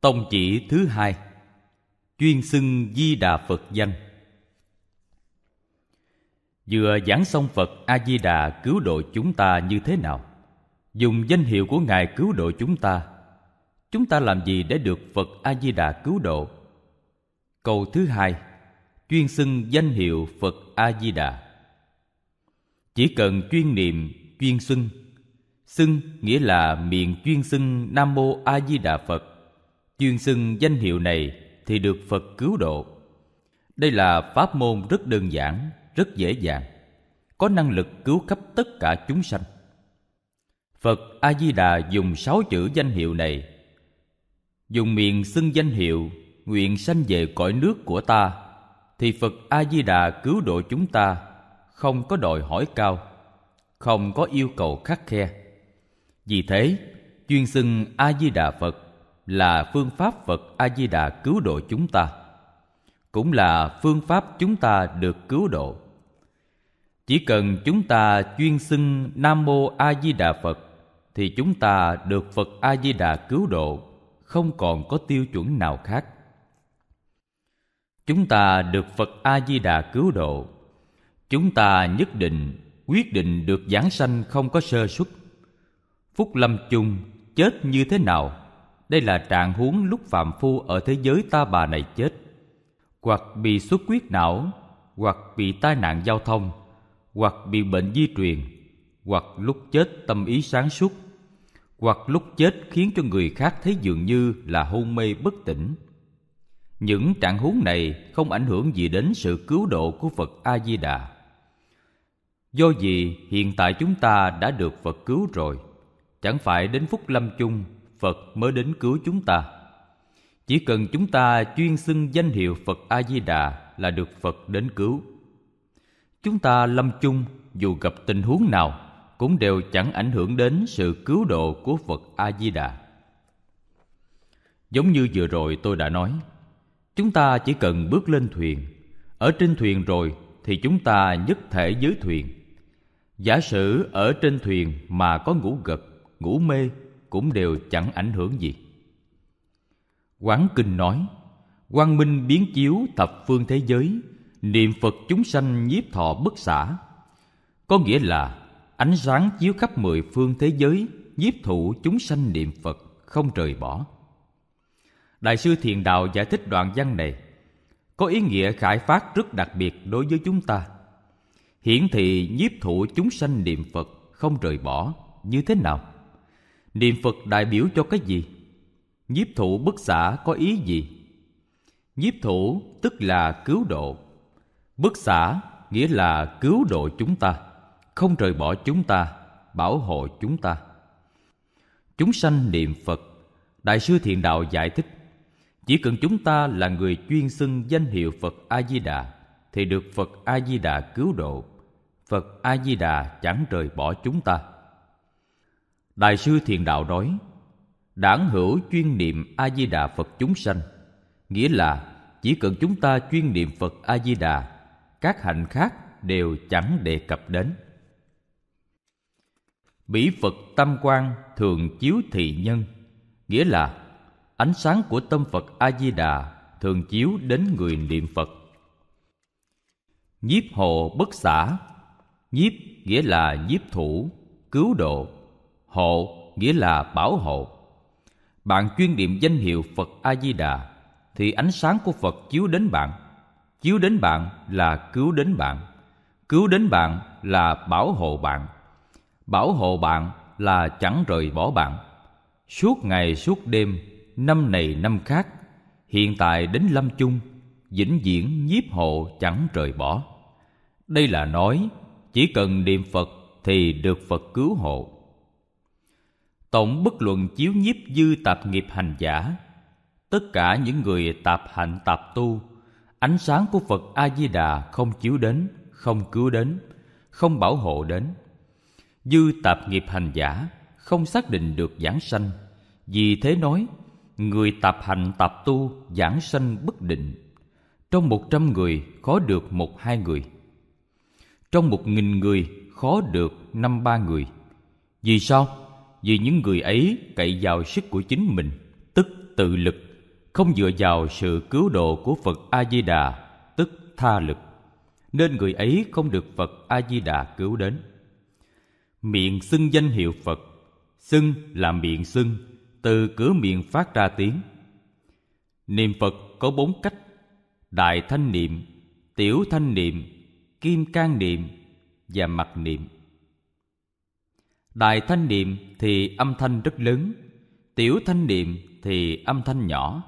Tông chỉ thứ hai Chuyên xưng Di Đà Phật danh Vừa giảng xong Phật A-di-đà cứu độ chúng ta như thế nào Dùng danh hiệu của Ngài cứu độ chúng ta Chúng ta làm gì để được Phật A-di-đà cứu độ Câu thứ hai Chuyên xưng danh hiệu Phật A-di-đà Chỉ cần chuyên niệm, chuyên xưng Xưng nghĩa là miệng chuyên xưng Nam Mô A-di-đà Phật chuyên xưng danh hiệu này thì được phật cứu độ đây là pháp môn rất đơn giản rất dễ dàng có năng lực cứu khắp tất cả chúng sanh phật a di đà dùng sáu chữ danh hiệu này dùng miệng xưng danh hiệu nguyện sanh về cõi nước của ta thì phật a di đà cứu độ chúng ta không có đòi hỏi cao không có yêu cầu khắc khe vì thế chuyên xưng a di đà phật là phương pháp Phật A Di Đà cứu độ chúng ta, cũng là phương pháp chúng ta được cứu độ. Chỉ cần chúng ta chuyên xưng Nam mô A Di Đà Phật thì chúng ta được Phật A Di Đà cứu độ, không còn có tiêu chuẩn nào khác. Chúng ta được Phật A Di Đà cứu độ, chúng ta nhất định quyết định được giảng sanh không có sơ suất. Phúc lâm chung chết như thế nào đây là trạng huống lúc phạm phu ở thế giới ta bà này chết hoặc bị xuất huyết não hoặc bị tai nạn giao thông hoặc bị bệnh di truyền hoặc lúc chết tâm ý sáng suốt hoặc lúc chết khiến cho người khác thấy dường như là hôn mê bất tỉnh những trạng huống này không ảnh hưởng gì đến sự cứu độ của phật a di đà do gì hiện tại chúng ta đã được phật cứu rồi chẳng phải đến phút lâm chung Phật mới đến cứu chúng ta. Chỉ cần chúng ta chuyên xưng danh hiệu Phật A-di-đà là được Phật đến cứu. Chúng ta lâm chung dù gặp tình huống nào cũng đều chẳng ảnh hưởng đến sự cứu độ của Phật A-di-đà. Giống như vừa rồi tôi đã nói, chúng ta chỉ cần bước lên thuyền, ở trên thuyền rồi thì chúng ta nhất thể dưới thuyền. Giả sử ở trên thuyền mà có ngủ gật, ngủ mê cũng đều chẳng ảnh hưởng gì quán kinh nói quang minh biến chiếu thập phương thế giới niệm phật chúng sanh nhiếp thọ bất xả có nghĩa là ánh sáng chiếu khắp mười phương thế giới nhiếp thụ chúng sanh niệm phật không rời bỏ đại sư thiền đạo giải thích đoạn văn này có ý nghĩa khải phát rất đặc biệt đối với chúng ta hiển thị nhiếp thụ chúng sanh niệm phật không rời bỏ như thế nào niệm phật đại biểu cho cái gì nhiếp thủ bất xả có ý gì nhiếp thủ tức là cứu độ bất xả nghĩa là cứu độ chúng ta không rời bỏ chúng ta bảo hộ chúng ta chúng sanh niệm phật đại sư thiền đạo giải thích chỉ cần chúng ta là người chuyên xưng danh hiệu phật a di đà thì được phật a di đà cứu độ phật a di đà chẳng rời bỏ chúng ta Đại sư Thiền Đạo nói, đảng hữu chuyên niệm A-di-đà Phật chúng sanh, nghĩa là chỉ cần chúng ta chuyên niệm Phật A-di-đà, các hạnh khác đều chẳng đề cập đến. Bỉ Phật tâm quan thường chiếu thị nhân, nghĩa là ánh sáng của tâm Phật A-di-đà thường chiếu đến người niệm Phật. Nhiếp hộ bất xả, nhiếp nghĩa là nhiếp thủ, cứu độ Hộ nghĩa là bảo hộ. Bạn chuyên niệm danh hiệu Phật A Di Đà thì ánh sáng của Phật chiếu đến bạn. Chiếu đến bạn là cứu đến bạn. Cứu đến bạn là bảo hộ bạn. Bảo hộ bạn là chẳng rời bỏ bạn. Suốt ngày suốt đêm, năm này năm khác, hiện tại đến lâm chung, vĩnh viễn nhiếp hộ chẳng rời bỏ. Đây là nói chỉ cần niệm Phật thì được Phật cứu hộ tổng bất luận chiếu nhiếp dư tạp nghiệp hành giả tất cả những người tạp hạnh tạp tu ánh sáng của phật a di đà không chiếu đến không cứu đến không bảo hộ đến dư tạp nghiệp hành giả không xác định được giảng sanh vì thế nói người tạp hạnh tạp tu giảng sanh bất định trong một trăm người khó được một hai người trong một nghìn người khó được năm ba người vì sao vì những người ấy cậy vào sức của chính mình tức tự lực không dựa vào sự cứu độ của phật a di đà tức tha lực nên người ấy không được phật a di đà cứu đến miệng xưng danh hiệu phật xưng là miệng xưng từ cửa miệng phát ra tiếng niệm phật có bốn cách đại thanh niệm tiểu thanh niệm kim cang niệm và mặt niệm Đại thanh niệm thì âm thanh rất lớn, tiểu thanh niệm thì âm thanh nhỏ.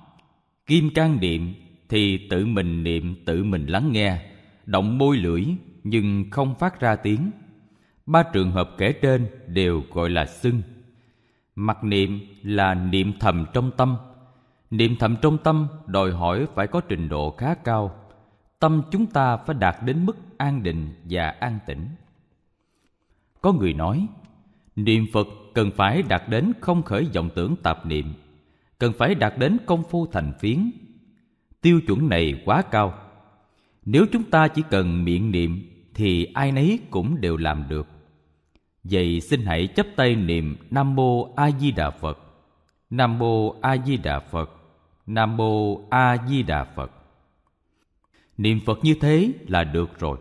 Kim can niệm thì tự mình niệm tự mình lắng nghe, động môi lưỡi nhưng không phát ra tiếng. Ba trường hợp kể trên đều gọi là xưng. Mặc niệm là niệm thầm trong tâm. Niệm thầm trong tâm đòi hỏi phải có trình độ khá cao. Tâm chúng ta phải đạt đến mức an định và an tĩnh. Có người nói, niệm phật cần phải đạt đến không khởi vọng tưởng tạp niệm cần phải đạt đến công phu thành phiến tiêu chuẩn này quá cao nếu chúng ta chỉ cần miệng niệm thì ai nấy cũng đều làm được vậy xin hãy chấp tay niệm nam mô a di đà phật nam mô a di đà phật nam mô a di đà phật niệm phật như thế là được rồi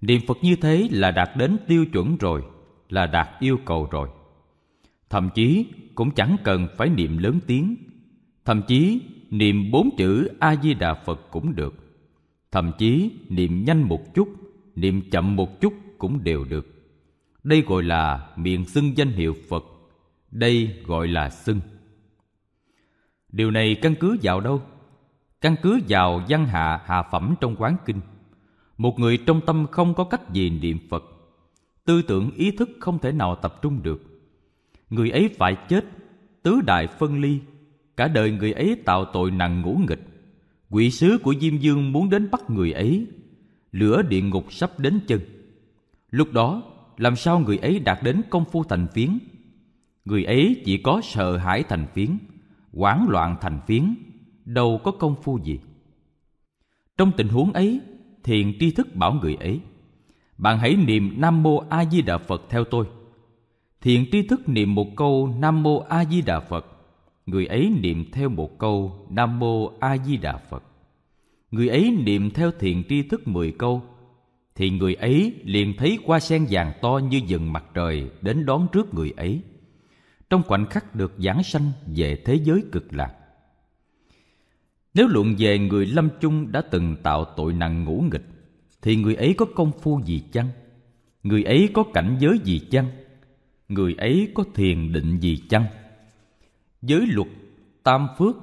niệm phật như thế là đạt đến tiêu chuẩn rồi là đạt yêu cầu rồi thậm chí cũng chẳng cần phải niệm lớn tiếng thậm chí niệm bốn chữ a di đà phật cũng được thậm chí niệm nhanh một chút niệm chậm một chút cũng đều được đây gọi là miệng xưng danh hiệu phật đây gọi là xưng điều này căn cứ vào đâu căn cứ vào văn hạ hạ phẩm trong quán kinh một người trong tâm không có cách gì niệm phật tư tưởng ý thức không thể nào tập trung được người ấy phải chết tứ đại phân ly cả đời người ấy tạo tội nặng ngũ nghịch quỷ sứ của diêm dương muốn đến bắt người ấy lửa địa ngục sắp đến chân lúc đó làm sao người ấy đạt đến công phu thành phiến người ấy chỉ có sợ hãi thành phiến hoảng loạn thành phiến đâu có công phu gì trong tình huống ấy thiền tri thức bảo người ấy bạn hãy niệm Nam Mô A Di Đà Phật theo tôi. Thiện tri thức niệm một câu Nam Mô A Di Đà Phật, người ấy niệm theo một câu Nam Mô A Di Đà Phật. Người ấy niệm theo thiện tri thức mười câu, thì người ấy liền thấy qua sen vàng to như dần mặt trời đến đón trước người ấy. Trong khoảnh khắc được giảng sanh về thế giới cực lạc. Nếu luận về người lâm chung đã từng tạo tội nặng ngũ nghịch thì người ấy có công phu gì chăng người ấy có cảnh giới gì chăng người ấy có thiền định gì chăng giới luật tam phước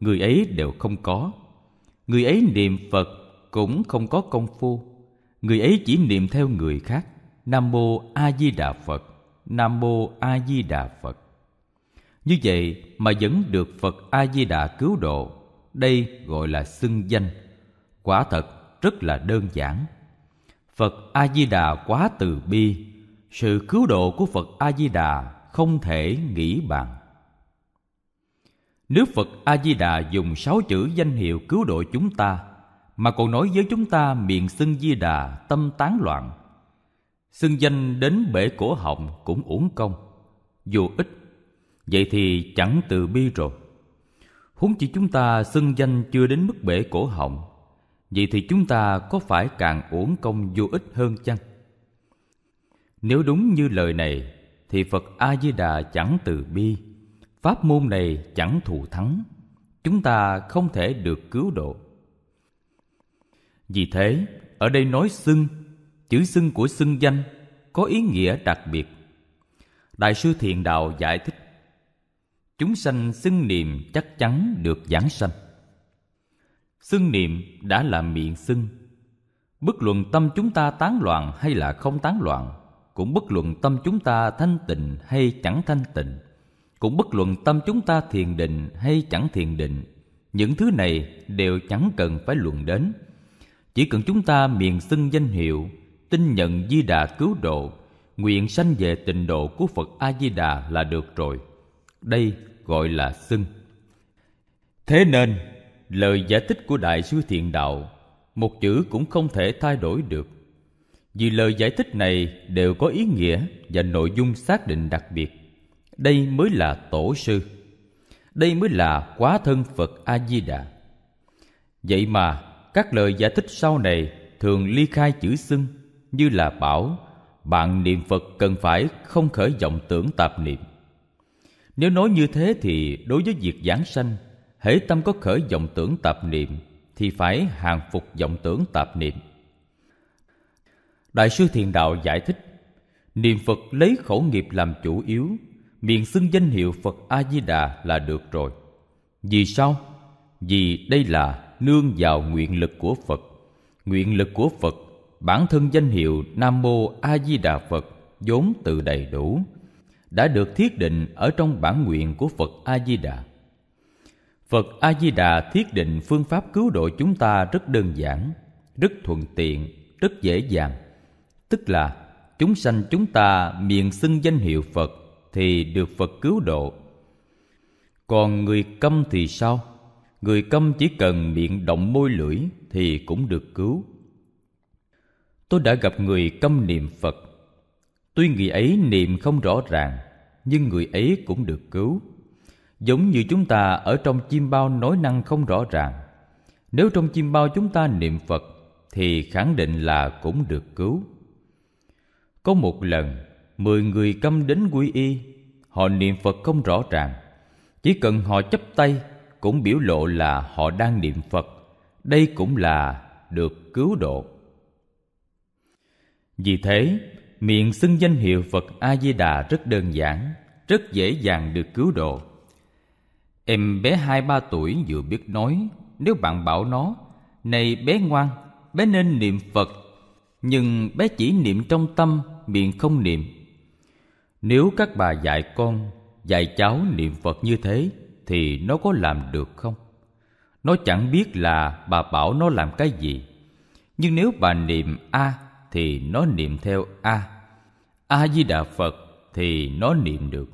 người ấy đều không có người ấy niệm phật cũng không có công phu người ấy chỉ niệm theo người khác nam mô a di đà phật nam mô a di đà phật như vậy mà vẫn được phật a di đà cứu độ đây gọi là xưng danh quả thật rất là đơn giản phật a di đà quá từ bi sự cứu độ của phật a di đà không thể nghĩ bàn nếu phật a di đà dùng sáu chữ danh hiệu cứu độ chúng ta mà còn nói với chúng ta miệng xưng di đà tâm tán loạn xưng danh đến bể cổ họng cũng uổng công dù ít vậy thì chẳng từ bi rồi huống chỉ chúng ta xưng danh chưa đến mức bể cổ họng vậy thì chúng ta có phải càng uổng công vô ích hơn chăng nếu đúng như lời này thì phật a di đà chẳng từ bi pháp môn này chẳng thù thắng chúng ta không thể được cứu độ vì thế ở đây nói xưng chữ xưng của xưng danh có ý nghĩa đặc biệt đại sư thiền đạo giải thích chúng sanh xưng niệm chắc chắn được giảng sanh xưng niệm đã là miệng xưng bất luận tâm chúng ta tán loạn hay là không tán loạn cũng bất luận tâm chúng ta thanh tịnh hay chẳng thanh tịnh cũng bất luận tâm chúng ta thiền định hay chẳng thiền định những thứ này đều chẳng cần phải luận đến chỉ cần chúng ta miệng xưng danh hiệu tin nhận di đà cứu độ nguyện sanh về tịnh độ của phật a di đà là được rồi đây gọi là xưng thế nên lời giải thích của đại sư thiện đạo một chữ cũng không thể thay đổi được vì lời giải thích này đều có ý nghĩa và nội dung xác định đặc biệt đây mới là tổ sư đây mới là quá thân phật a di đà vậy mà các lời giải thích sau này thường ly khai chữ xưng như là bảo bạn niệm phật cần phải không khởi vọng tưởng tạp niệm nếu nói như thế thì đối với việc giảng sanh hễ tâm có khởi vọng tưởng tạp niệm thì phải hàng phục vọng tưởng tạp niệm đại sư thiền đạo giải thích niệm phật lấy khẩu nghiệp làm chủ yếu miệng xưng danh hiệu phật a di đà là được rồi vì sao vì đây là nương vào nguyện lực của phật nguyện lực của phật bản thân danh hiệu nam mô a di đà phật vốn từ đầy đủ đã được thiết định ở trong bản nguyện của phật a di đà phật a di đà thiết định phương pháp cứu độ chúng ta rất đơn giản rất thuận tiện rất dễ dàng tức là chúng sanh chúng ta miệng xưng danh hiệu phật thì được phật cứu độ còn người câm thì sao người câm chỉ cần miệng động môi lưỡi thì cũng được cứu tôi đã gặp người câm niệm phật tuy người ấy niệm không rõ ràng nhưng người ấy cũng được cứu giống như chúng ta ở trong chim bao nói năng không rõ ràng nếu trong chim bao chúng ta niệm phật thì khẳng định là cũng được cứu có một lần mười người câm đến quy y họ niệm phật không rõ ràng chỉ cần họ chấp tay cũng biểu lộ là họ đang niệm phật đây cũng là được cứu độ vì thế miệng xưng danh hiệu phật a di đà rất đơn giản rất dễ dàng được cứu độ Em bé 2-3 tuổi vừa biết nói, nếu bạn bảo nó, này bé ngoan, bé nên niệm Phật, nhưng bé chỉ niệm trong tâm, miệng không niệm. Nếu các bà dạy con, dạy cháu niệm Phật như thế, thì nó có làm được không? Nó chẳng biết là bà bảo nó làm cái gì. Nhưng nếu bà niệm A, thì nó niệm theo A. A-di-đà Phật thì nó niệm được.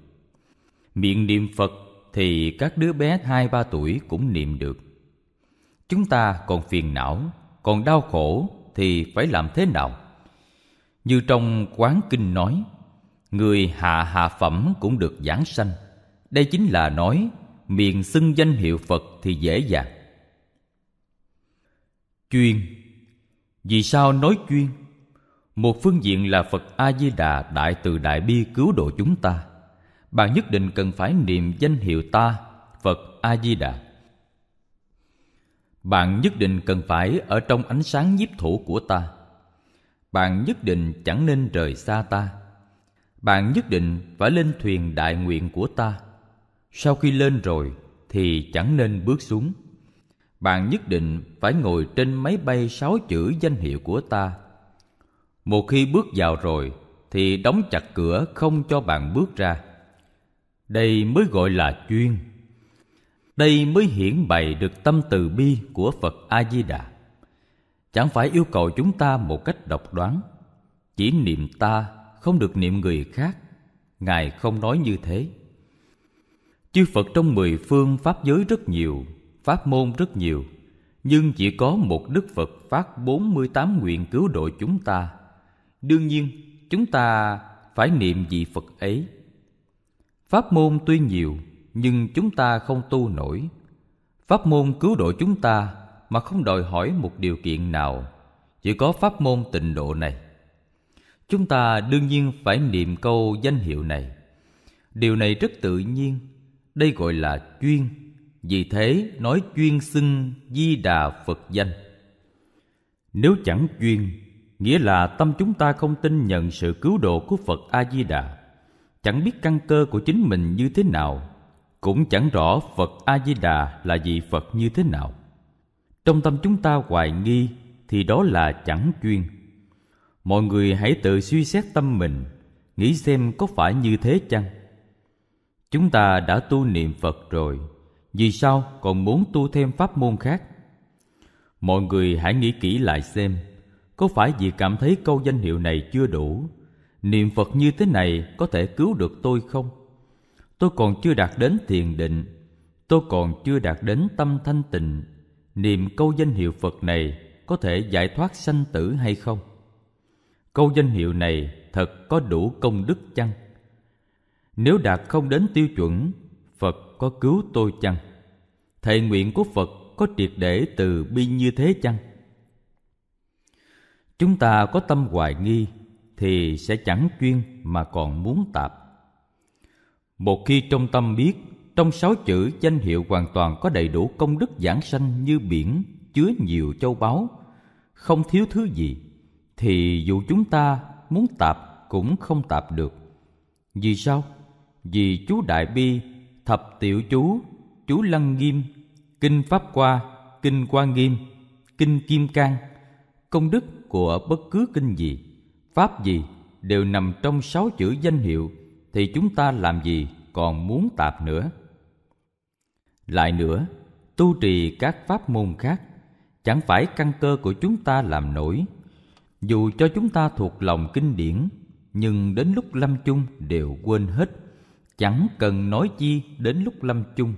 Miệng niệm Phật thì các đứa bé 2-3 tuổi cũng niệm được. Chúng ta còn phiền não, còn đau khổ thì phải làm thế nào? Như trong quán kinh nói, người hạ hạ phẩm cũng được giảng sanh. Đây chính là nói miền xưng danh hiệu Phật thì dễ dàng. Chuyên Vì sao nói chuyên? Một phương diện là Phật A-di-đà Đại Từ Đại Bi cứu độ chúng ta bạn nhất định cần phải niệm danh hiệu ta phật a di đà bạn nhất định cần phải ở trong ánh sáng nhiếp thủ của ta bạn nhất định chẳng nên rời xa ta bạn nhất định phải lên thuyền đại nguyện của ta sau khi lên rồi thì chẳng nên bước xuống bạn nhất định phải ngồi trên máy bay sáu chữ danh hiệu của ta một khi bước vào rồi thì đóng chặt cửa không cho bạn bước ra đây mới gọi là chuyên đây mới hiển bày được tâm từ bi của phật a di đà chẳng phải yêu cầu chúng ta một cách độc đoán chỉ niệm ta không được niệm người khác ngài không nói như thế chư phật trong mười phương pháp giới rất nhiều pháp môn rất nhiều nhưng chỉ có một đức phật phát bốn mươi tám nguyện cứu độ chúng ta đương nhiên chúng ta phải niệm vị phật ấy Pháp môn tuy nhiều nhưng chúng ta không tu nổi. Pháp môn cứu độ chúng ta mà không đòi hỏi một điều kiện nào, chỉ có pháp môn tịnh độ này. Chúng ta đương nhiên phải niệm câu danh hiệu này. Điều này rất tự nhiên, đây gọi là chuyên, vì thế nói chuyên xưng Di Đà Phật danh. Nếu chẳng chuyên, nghĩa là tâm chúng ta không tin nhận sự cứu độ của Phật A Di Đà chẳng biết căn cơ của chính mình như thế nào cũng chẳng rõ phật a di đà là vị phật như thế nào trong tâm chúng ta hoài nghi thì đó là chẳng chuyên mọi người hãy tự suy xét tâm mình nghĩ xem có phải như thế chăng chúng ta đã tu niệm phật rồi vì sao còn muốn tu thêm pháp môn khác mọi người hãy nghĩ kỹ lại xem có phải vì cảm thấy câu danh hiệu này chưa đủ niệm phật như thế này có thể cứu được tôi không tôi còn chưa đạt đến thiền định tôi còn chưa đạt đến tâm thanh tịnh niệm câu danh hiệu phật này có thể giải thoát sanh tử hay không câu danh hiệu này thật có đủ công đức chăng nếu đạt không đến tiêu chuẩn phật có cứu tôi chăng thệ nguyện của phật có triệt để từ bi như thế chăng chúng ta có tâm hoài nghi thì sẽ chẳng chuyên mà còn muốn tạp một khi trong tâm biết trong sáu chữ danh hiệu hoàn toàn có đầy đủ công đức giảng sanh như biển chứa nhiều châu báu không thiếu thứ gì thì dù chúng ta muốn tạp cũng không tạp được vì sao vì chú đại bi thập tiểu chú chú lăng nghiêm kinh pháp qua kinh quan nghiêm kinh kim cang công đức của bất cứ kinh gì pháp gì đều nằm trong sáu chữ danh hiệu thì chúng ta làm gì còn muốn tạp nữa lại nữa tu trì các pháp môn khác chẳng phải căn cơ của chúng ta làm nổi dù cho chúng ta thuộc lòng kinh điển nhưng đến lúc lâm chung đều quên hết chẳng cần nói chi đến lúc lâm chung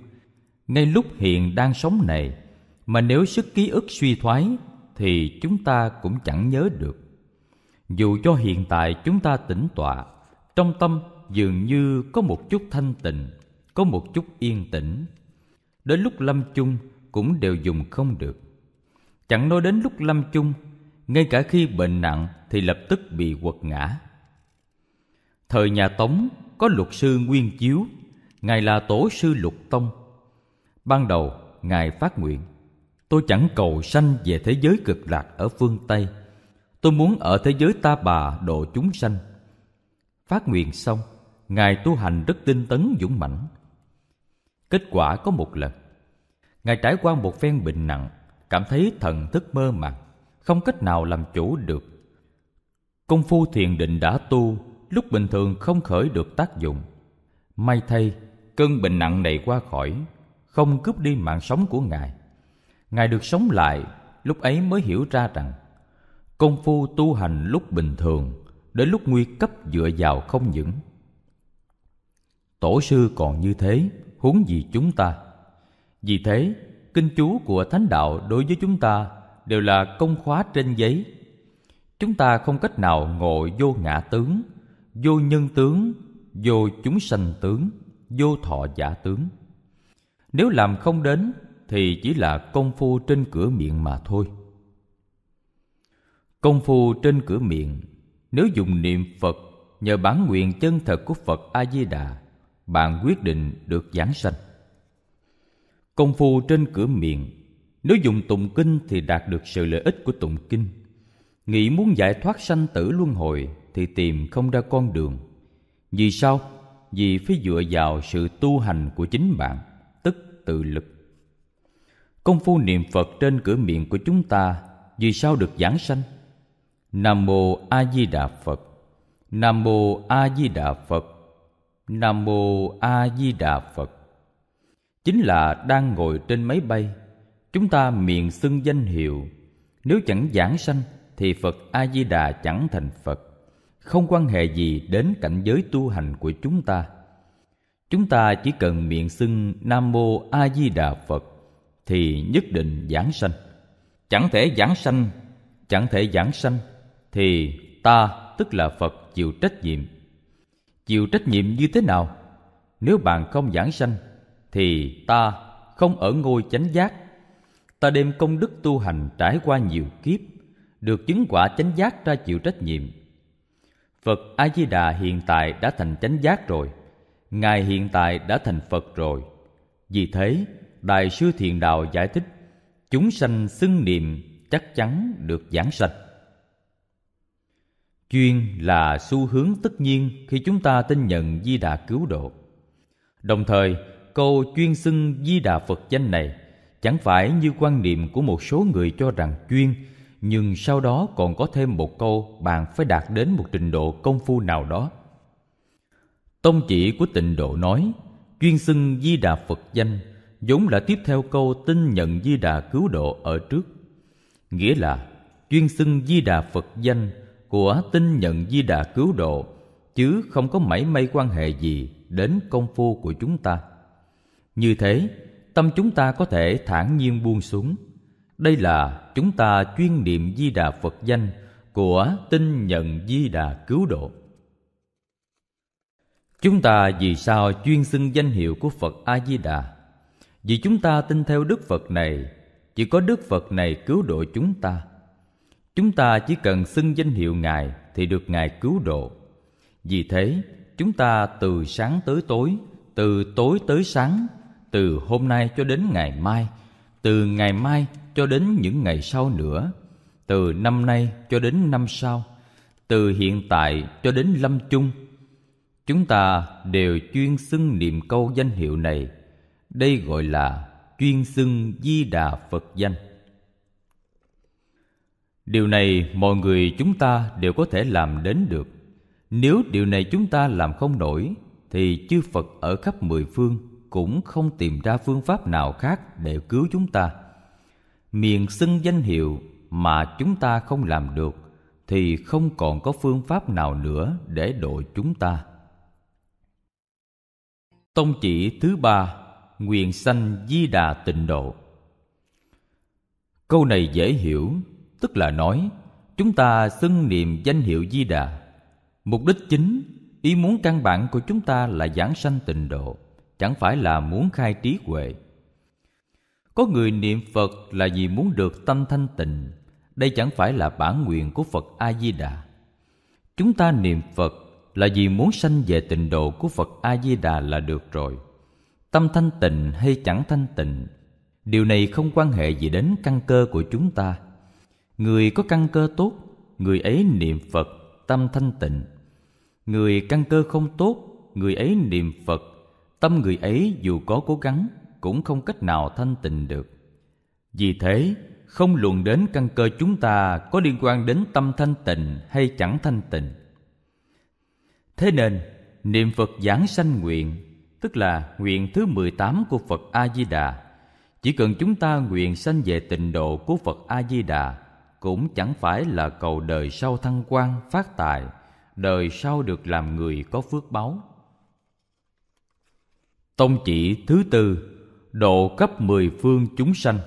ngay lúc hiện đang sống này mà nếu sức ký ức suy thoái thì chúng ta cũng chẳng nhớ được dù cho hiện tại chúng ta tĩnh tọa trong tâm dường như có một chút thanh tịnh có một chút yên tĩnh đến lúc lâm chung cũng đều dùng không được chẳng nói đến lúc lâm chung ngay cả khi bệnh nặng thì lập tức bị quật ngã thời nhà tống có luật sư nguyên chiếu ngài là tổ sư lục tông ban đầu ngài phát nguyện tôi chẳng cầu sanh về thế giới cực lạc ở phương tây tôi muốn ở thế giới ta bà độ chúng sanh phát nguyện xong ngài tu hành rất tinh tấn dũng mãnh kết quả có một lần ngài trải qua một phen bệnh nặng cảm thấy thần thức mơ màng không cách nào làm chủ được công phu thiền định đã tu lúc bình thường không khởi được tác dụng may thay cơn bệnh nặng này qua khỏi không cướp đi mạng sống của ngài ngài được sống lại lúc ấy mới hiểu ra rằng công phu tu hành lúc bình thường đến lúc nguy cấp dựa vào không những tổ sư còn như thế huống gì chúng ta vì thế kinh chú của thánh đạo đối với chúng ta đều là công khóa trên giấy chúng ta không cách nào ngộ vô ngã tướng vô nhân tướng vô chúng sanh tướng vô thọ giả tướng nếu làm không đến thì chỉ là công phu trên cửa miệng mà thôi công phu trên cửa miệng nếu dùng niệm phật nhờ bản nguyện chân thật của phật a di đà bạn quyết định được giảng sanh công phu trên cửa miệng nếu dùng tụng kinh thì đạt được sự lợi ích của tụng kinh nghĩ muốn giải thoát sanh tử luân hồi thì tìm không ra con đường vì sao vì phải dựa vào sự tu hành của chính bạn tức tự lực công phu niệm phật trên cửa miệng của chúng ta vì sao được giảng sanh Nam mô A Di Đà Phật. Nam mô A Di Đà Phật. Nam mô A Di Đà Phật. Chính là đang ngồi trên máy bay, chúng ta miệng xưng danh hiệu, nếu chẳng giảng sanh thì Phật A Di Đà chẳng thành Phật, không quan hệ gì đến cảnh giới tu hành của chúng ta. Chúng ta chỉ cần miệng xưng Nam mô A Di Đà Phật thì nhất định giảng sanh. Chẳng thể giảng sanh, chẳng thể giảng sanh thì ta tức là phật chịu trách nhiệm chịu trách nhiệm như thế nào nếu bạn không giảng sanh thì ta không ở ngôi chánh giác ta đem công đức tu hành trải qua nhiều kiếp được chứng quả chánh giác ra chịu trách nhiệm phật a di đà hiện tại đã thành chánh giác rồi ngài hiện tại đã thành phật rồi vì thế đại sư thiền đạo giải thích chúng sanh xưng niệm chắc chắn được giảng sanh chuyên là xu hướng tất nhiên khi chúng ta tin nhận di đà cứu độ đồng thời câu chuyên xưng di đà phật danh này chẳng phải như quan niệm của một số người cho rằng chuyên nhưng sau đó còn có thêm một câu bạn phải đạt đến một trình độ công phu nào đó tông chỉ của tịnh độ nói chuyên xưng di đà phật danh vốn là tiếp theo câu tin nhận di đà cứu độ ở trước nghĩa là chuyên xưng di đà phật danh của tin nhận di đà cứu độ chứ không có mảy may quan hệ gì đến công phu của chúng ta như thế tâm chúng ta có thể thản nhiên buông xuống đây là chúng ta chuyên niệm di đà phật danh của tin nhận di đà cứu độ chúng ta vì sao chuyên xưng danh hiệu của phật a di đà vì chúng ta tin theo đức phật này chỉ có đức phật này cứu độ chúng ta Chúng ta chỉ cần xưng danh hiệu Ngài thì được Ngài cứu độ. Vì thế, chúng ta từ sáng tới tối, từ tối tới sáng, từ hôm nay cho đến ngày mai, từ ngày mai cho đến những ngày sau nữa, từ năm nay cho đến năm sau, từ hiện tại cho đến lâm chung, chúng ta đều chuyên xưng niệm câu danh hiệu này. Đây gọi là chuyên xưng Di Đà Phật danh điều này mọi người chúng ta đều có thể làm đến được nếu điều này chúng ta làm không nổi thì chư phật ở khắp mười phương cũng không tìm ra phương pháp nào khác để cứu chúng ta miền xưng danh hiệu mà chúng ta không làm được thì không còn có phương pháp nào nữa để độ chúng ta tông chỉ thứ ba nguyện sanh di đà tịnh độ câu này dễ hiểu tức là nói chúng ta xưng niệm danh hiệu di đà mục đích chính ý muốn căn bản của chúng ta là giảng sanh tịnh độ chẳng phải là muốn khai trí huệ có người niệm phật là vì muốn được tâm thanh tịnh đây chẳng phải là bản nguyện của phật a di đà chúng ta niệm phật là vì muốn sanh về tịnh độ của phật a di đà là được rồi tâm thanh tịnh hay chẳng thanh tịnh điều này không quan hệ gì đến căn cơ của chúng ta người có căn cơ tốt người ấy niệm phật tâm thanh tịnh người căn cơ không tốt người ấy niệm phật tâm người ấy dù có cố gắng cũng không cách nào thanh tịnh được vì thế không luận đến căn cơ chúng ta có liên quan đến tâm thanh tịnh hay chẳng thanh tịnh thế nên niệm phật giảng sanh nguyện tức là nguyện thứ 18 của Phật A Di Đà. Chỉ cần chúng ta nguyện sanh về tịnh độ của Phật A Di Đà cũng chẳng phải là cầu đời sau thăng quan phát tài đời sau được làm người có phước báu tông chỉ thứ tư độ cấp mười phương chúng sanh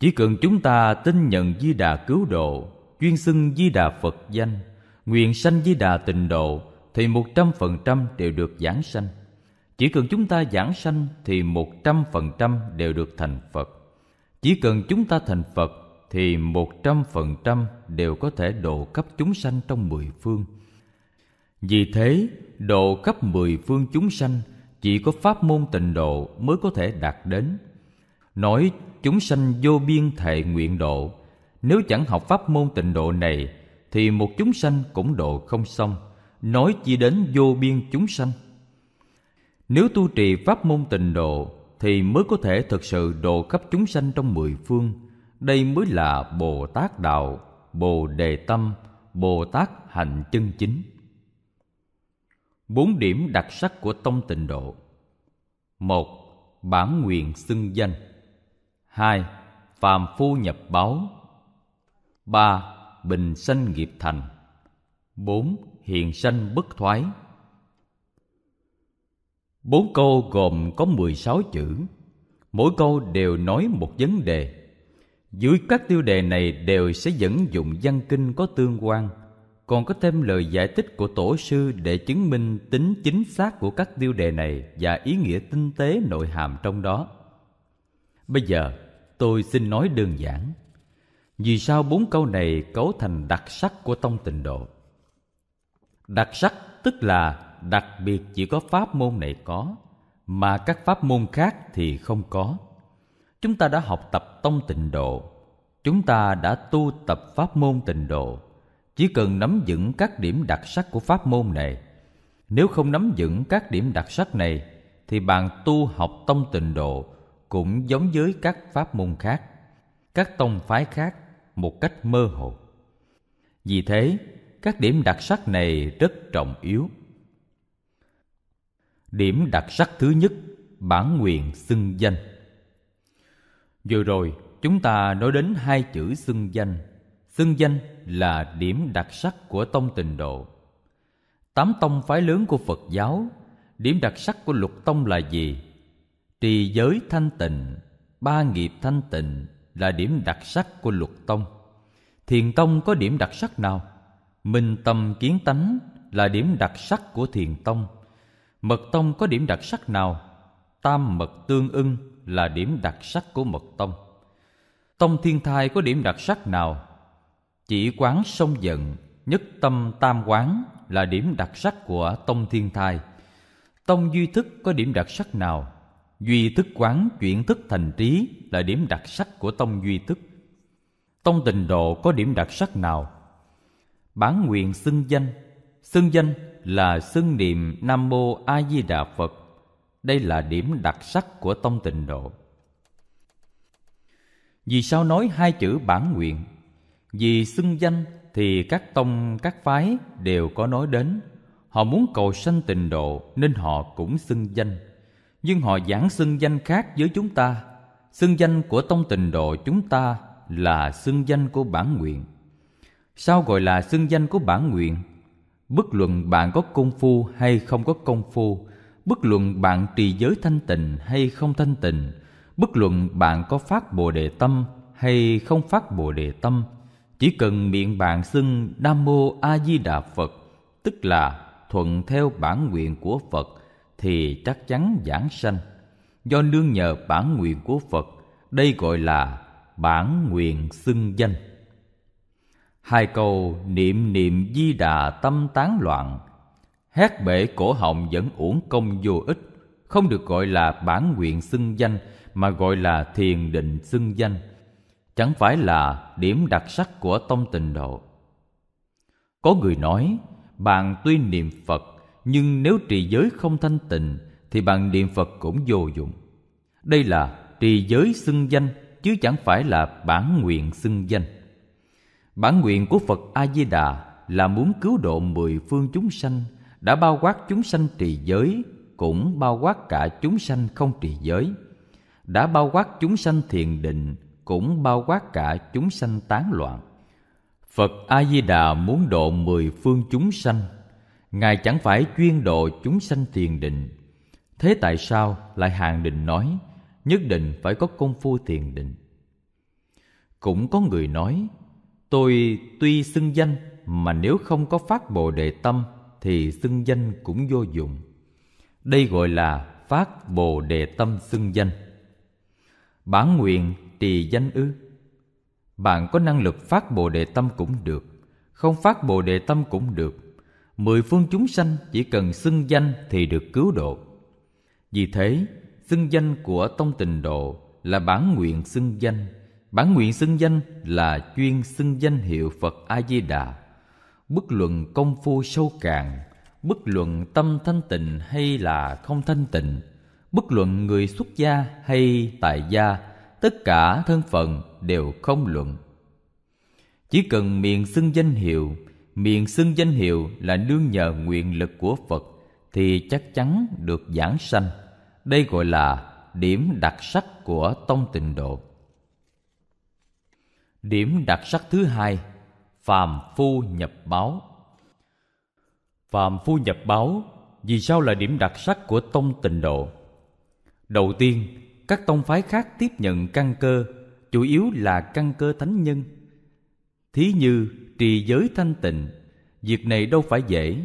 chỉ cần chúng ta tin nhận di đà cứu độ chuyên xưng di đà phật danh nguyện sanh di đà tình độ thì một trăm phần trăm đều được giảng sanh chỉ cần chúng ta giảng sanh thì một trăm phần trăm đều được thành phật chỉ cần chúng ta thành phật thì một trăm phần trăm đều có thể độ cấp chúng sanh trong mười phương. Vì thế, độ cấp mười phương chúng sanh chỉ có pháp môn tịnh độ mới có thể đạt đến. Nói chúng sanh vô biên thệ nguyện độ, nếu chẳng học pháp môn tịnh độ này thì một chúng sanh cũng độ không xong, nói chỉ đến vô biên chúng sanh. Nếu tu trì pháp môn tịnh độ thì mới có thể thực sự độ cấp chúng sanh trong mười phương đây mới là bồ tát đạo bồ đề tâm bồ tát hạnh chân chính bốn điểm đặc sắc của tông tịnh độ một bản nguyện xưng danh hai phàm phu nhập báo ba bình sanh nghiệp thành bốn hiện sanh bất thoái bốn câu gồm có mười sáu chữ mỗi câu đều nói một vấn đề dưới các tiêu đề này đều sẽ dẫn dụng văn kinh có tương quan, còn có thêm lời giải thích của tổ sư để chứng minh tính chính xác của các tiêu đề này và ý nghĩa tinh tế nội hàm trong đó. Bây giờ, tôi xin nói đơn giản. Vì sao bốn câu này cấu thành đặc sắc của tông tịnh độ? Đặc sắc tức là đặc biệt chỉ có pháp môn này có, mà các pháp môn khác thì không có chúng ta đã học tập tông tịnh độ chúng ta đã tu tập pháp môn tịnh độ chỉ cần nắm vững các điểm đặc sắc của pháp môn này nếu không nắm vững các điểm đặc sắc này thì bạn tu học tông tịnh độ cũng giống với các pháp môn khác các tông phái khác một cách mơ hồ vì thế các điểm đặc sắc này rất trọng yếu điểm đặc sắc thứ nhất bản nguyện xưng danh Vừa rồi, chúng ta nói đến hai chữ xưng danh. Xưng danh là điểm đặc sắc của tông tịnh độ. Tám tông phái lớn của Phật giáo, điểm đặc sắc của luật tông là gì? Trì giới thanh tịnh, ba nghiệp thanh tịnh là điểm đặc sắc của luật tông. Thiền tông có điểm đặc sắc nào? Minh tâm kiến tánh là điểm đặc sắc của thiền tông. Mật tông có điểm đặc sắc nào? Tam mật tương ưng là điểm đặc sắc của mật tông tông thiên thai có điểm đặc sắc nào chỉ quán sông giận nhất tâm tam quán là điểm đặc sắc của tông thiên thai tông duy thức có điểm đặc sắc nào duy thức quán chuyển thức thành trí là điểm đặc sắc của tông duy thức tông tình độ có điểm đặc sắc nào bán nguyện xưng danh xưng danh là xưng niệm nam mô a di đà phật đây là điểm đặc sắc của tông tịnh độ vì sao nói hai chữ bản nguyện vì xưng danh thì các tông các phái đều có nói đến họ muốn cầu sanh tịnh độ nên họ cũng xưng danh nhưng họ giảng xưng danh khác với chúng ta xưng danh của tông tịnh độ chúng ta là xưng danh của bản nguyện sao gọi là xưng danh của bản nguyện bất luận bạn có công phu hay không có công phu bất luận bạn trì giới thanh tịnh hay không thanh tịnh bất luận bạn có phát bồ đề tâm hay không phát bồ đề tâm chỉ cần miệng bạn xưng nam mô a di đà phật tức là thuận theo bản nguyện của phật thì chắc chắn giảng sanh do nương nhờ bản nguyện của phật đây gọi là bản nguyện xưng danh hai câu niệm niệm di đà tâm tán loạn hát bể cổ họng vẫn uổng công vô ích không được gọi là bản nguyện xưng danh mà gọi là thiền định xưng danh chẳng phải là điểm đặc sắc của tông tịnh độ có người nói bạn tuy niệm phật nhưng nếu trì giới không thanh tịnh thì bạn niệm phật cũng vô dụng đây là trì giới xưng danh chứ chẳng phải là bản nguyện xưng danh bản nguyện của phật a di đà là muốn cứu độ mười phương chúng sanh đã bao quát chúng sanh trì giới cũng bao quát cả chúng sanh không trì giới đã bao quát chúng sanh thiền định cũng bao quát cả chúng sanh tán loạn phật a di đà muốn độ mười phương chúng sanh ngài chẳng phải chuyên độ chúng sanh thiền định thế tại sao lại hàng định nói nhất định phải có công phu thiền định cũng có người nói tôi tuy xưng danh mà nếu không có phát bồ đề tâm thì xưng danh cũng vô dụng đây gọi là phát bồ đề tâm xưng danh bản nguyện trì danh ư bạn có năng lực phát bồ đề tâm cũng được không phát bồ đề tâm cũng được mười phương chúng sanh chỉ cần xưng danh thì được cứu độ vì thế xưng danh của tông tình độ là bản nguyện xưng danh bản nguyện xưng danh là chuyên xưng danh hiệu phật a di đà bất luận công phu sâu cạn bất luận tâm thanh tịnh hay là không thanh tịnh bất luận người xuất gia hay tại gia tất cả thân phận đều không luận chỉ cần miệng xưng danh hiệu miệng xưng danh hiệu là nương nhờ nguyện lực của phật thì chắc chắn được giảng sanh đây gọi là điểm đặc sắc của tông tịnh độ điểm đặc sắc thứ hai phàm phu nhập báo phàm phu nhập báo vì sao là điểm đặc sắc của tông tịnh độ đầu tiên các tông phái khác tiếp nhận căn cơ chủ yếu là căn cơ thánh nhân thí như trì giới thanh tịnh việc này đâu phải dễ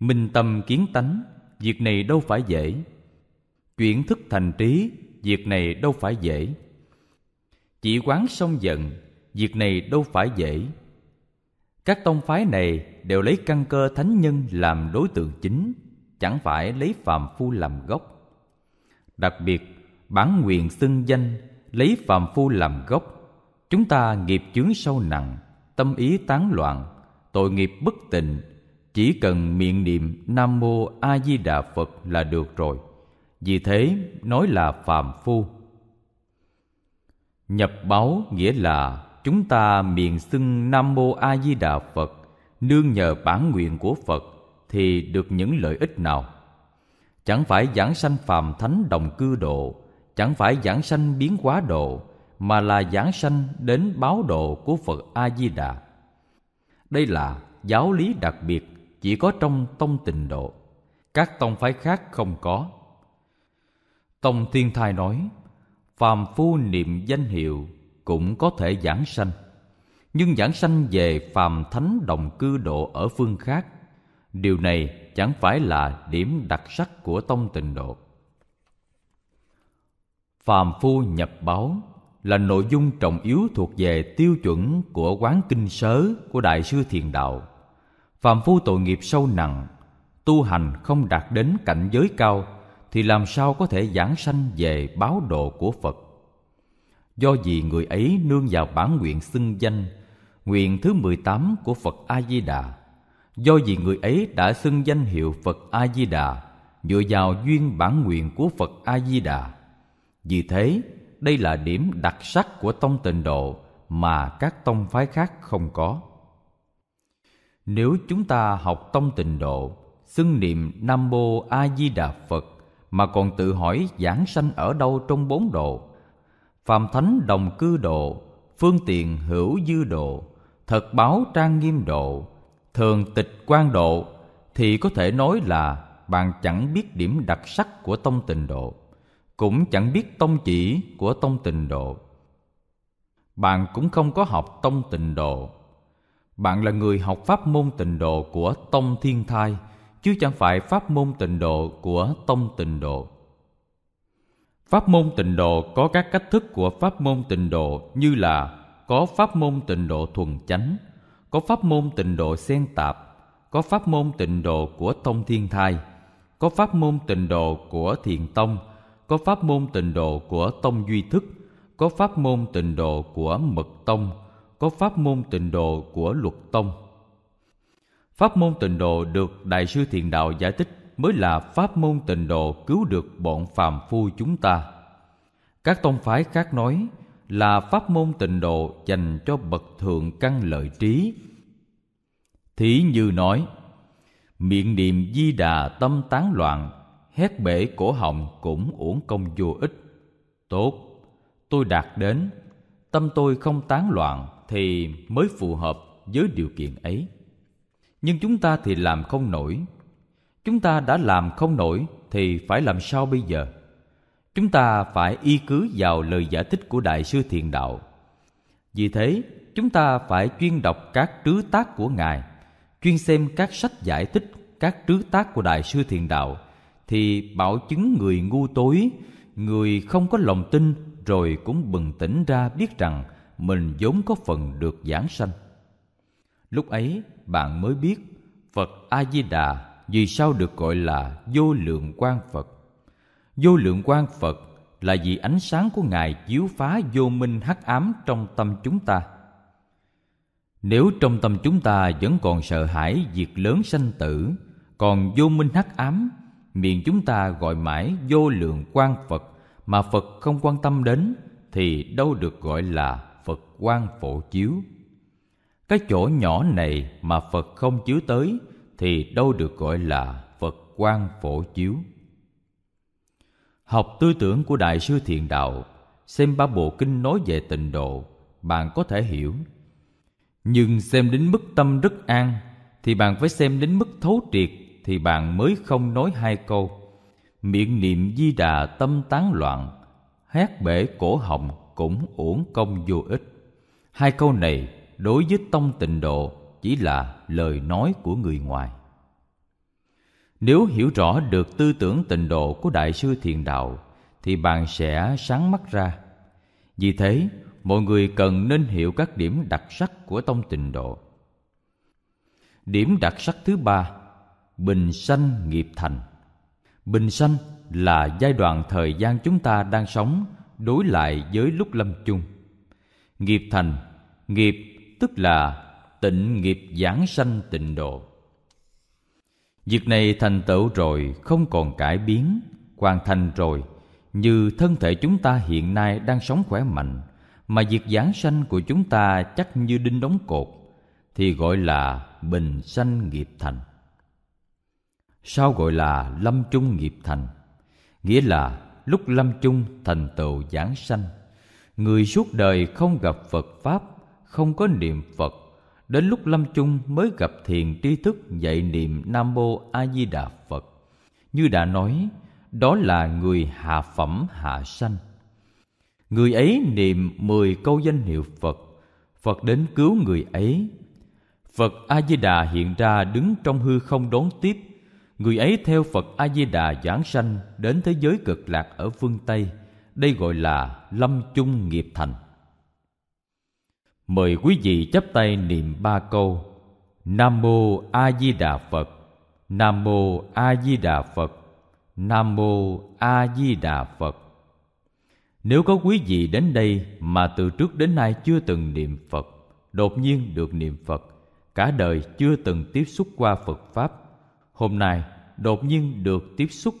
minh tâm kiến tánh việc này đâu phải dễ chuyển thức thành trí việc này đâu phải dễ chỉ quán sông giận việc này đâu phải dễ các tông phái này đều lấy căn cơ thánh nhân làm đối tượng chính chẳng phải lấy phàm phu làm gốc đặc biệt bản quyền xưng danh lấy phàm phu làm gốc chúng ta nghiệp chướng sâu nặng tâm ý tán loạn tội nghiệp bất tịnh chỉ cần miệng niệm nam mô a di đà phật là được rồi vì thế nói là phàm phu nhập báo nghĩa là chúng ta miệng xưng Nam Mô A Di Đà Phật, nương nhờ bản nguyện của Phật thì được những lợi ích nào? Chẳng phải giảng sanh phàm thánh đồng cư độ, chẳng phải giảng sanh biến hóa độ, mà là giảng sanh đến báo độ của Phật A Di Đà. Đây là giáo lý đặc biệt chỉ có trong tông tịnh độ. Các tông phái khác không có. Tông Thiên Thai nói: Phàm phu niệm danh hiệu cũng có thể giảng sanh nhưng giảng sanh về phàm thánh đồng cư độ ở phương khác điều này chẳng phải là điểm đặc sắc của tông tịnh độ phàm phu nhập báo là nội dung trọng yếu thuộc về tiêu chuẩn của quán kinh sớ của đại sư thiền đạo phàm phu tội nghiệp sâu nặng tu hành không đạt đến cảnh giới cao thì làm sao có thể giảng sanh về báo độ của phật do vì người ấy nương vào bản nguyện xưng danh nguyện thứ 18 của Phật A Di Đà do vì người ấy đã xưng danh hiệu Phật A Di Đà dựa vào duyên bản nguyện của Phật A Di Đà vì thế đây là điểm đặc sắc của tông tịnh độ mà các tông phái khác không có nếu chúng ta học tông tịnh độ xưng niệm nam mô a di đà phật mà còn tự hỏi giảng sanh ở đâu trong bốn độ phàm Thánh đồng cư độ, phương tiện hữu dư độ, thật báo trang nghiêm độ, thường tịch quan độ, thì có thể nói là bạn chẳng biết điểm đặc sắc của tông tình độ, cũng chẳng biết tông chỉ của tông tình độ. Bạn cũng không có học tông tình độ. Bạn là người học pháp môn tình độ của tông thiên thai, chứ chẳng phải pháp môn tình độ của tông tình độ pháp môn tịnh độ có các cách thức của pháp môn tịnh độ như là có pháp môn tịnh độ thuần chánh có pháp môn tịnh độ xen tạp có pháp môn tịnh độ của tông thiên thai có pháp môn tịnh độ của thiền tông có pháp môn tịnh độ của tông duy thức có pháp môn tịnh độ của mật tông có pháp môn tịnh độ của luật tông pháp môn tịnh độ được đại sư thiền đạo giải thích mới là pháp môn tịnh độ cứu được bọn phàm phu chúng ta các tông phái khác nói là pháp môn tịnh độ dành cho bậc thượng căn lợi trí thí như nói miệng niệm di đà tâm tán loạn hét bể cổ họng cũng uổng công vô ích tốt tôi đạt đến tâm tôi không tán loạn thì mới phù hợp với điều kiện ấy nhưng chúng ta thì làm không nổi chúng ta đã làm không nổi thì phải làm sao bây giờ chúng ta phải y cứ vào lời giải thích của đại sư thiền đạo vì thế chúng ta phải chuyên đọc các trứ tác của ngài chuyên xem các sách giải thích các trứ tác của đại sư thiền đạo thì bảo chứng người ngu tối người không có lòng tin rồi cũng bừng tỉnh ra biết rằng mình vốn có phần được giảng sanh lúc ấy bạn mới biết phật a di đà vì sao được gọi là vô lượng quan phật vô lượng quan phật là vì ánh sáng của ngài chiếu phá vô minh hắc ám trong tâm chúng ta nếu trong tâm chúng ta vẫn còn sợ hãi việc lớn sanh tử còn vô minh hắc ám miệng chúng ta gọi mãi vô lượng quan phật mà phật không quan tâm đến thì đâu được gọi là phật quan phổ chiếu cái chỗ nhỏ này mà phật không chiếu tới thì đâu được gọi là Phật quan phổ chiếu. Học tư tưởng của Đại sư Thiền Đạo, xem ba bộ kinh nói về tịnh độ, bạn có thể hiểu. Nhưng xem đến mức tâm rất an, thì bạn phải xem đến mức thấu triệt thì bạn mới không nói hai câu. Miệng niệm di đà tâm tán loạn, hát bể cổ họng cũng uổng công vô ích. Hai câu này đối với tông tịnh độ chỉ là lời nói của người ngoài nếu hiểu rõ được tư tưởng tịnh độ của đại sư thiền đạo thì bạn sẽ sáng mắt ra vì thế mọi người cần nên hiểu các điểm đặc sắc của tông tịnh độ điểm đặc sắc thứ ba bình sanh nghiệp thành bình sanh là giai đoạn thời gian chúng ta đang sống đối lại với lúc lâm chung nghiệp thành nghiệp tức là tịnh nghiệp giảng sanh tịnh độ việc này thành tựu rồi không còn cải biến hoàn thành rồi như thân thể chúng ta hiện nay đang sống khỏe mạnh mà việc giảng sanh của chúng ta chắc như đinh đóng cột thì gọi là bình sanh nghiệp thành sao gọi là lâm chung nghiệp thành nghĩa là lúc lâm chung thành tựu giảng sanh người suốt đời không gặp phật pháp không có niệm phật Đến lúc lâm chung mới gặp thiền tri thức dạy niệm Nam Mô A Di Đà Phật. Như đã nói, đó là người hạ phẩm hạ sanh. Người ấy niệm mười câu danh hiệu Phật, Phật đến cứu người ấy. Phật A Di Đà hiện ra đứng trong hư không đón tiếp. Người ấy theo Phật A Di Đà giảng sanh đến thế giới cực lạc ở phương Tây. Đây gọi là lâm chung nghiệp thành mời quý vị chắp tay niệm ba câu nam mô a di đà phật nam mô a di đà phật nam mô a di đà phật nếu có quý vị đến đây mà từ trước đến nay chưa từng niệm phật đột nhiên được niệm phật cả đời chưa từng tiếp xúc qua phật pháp hôm nay đột nhiên được tiếp xúc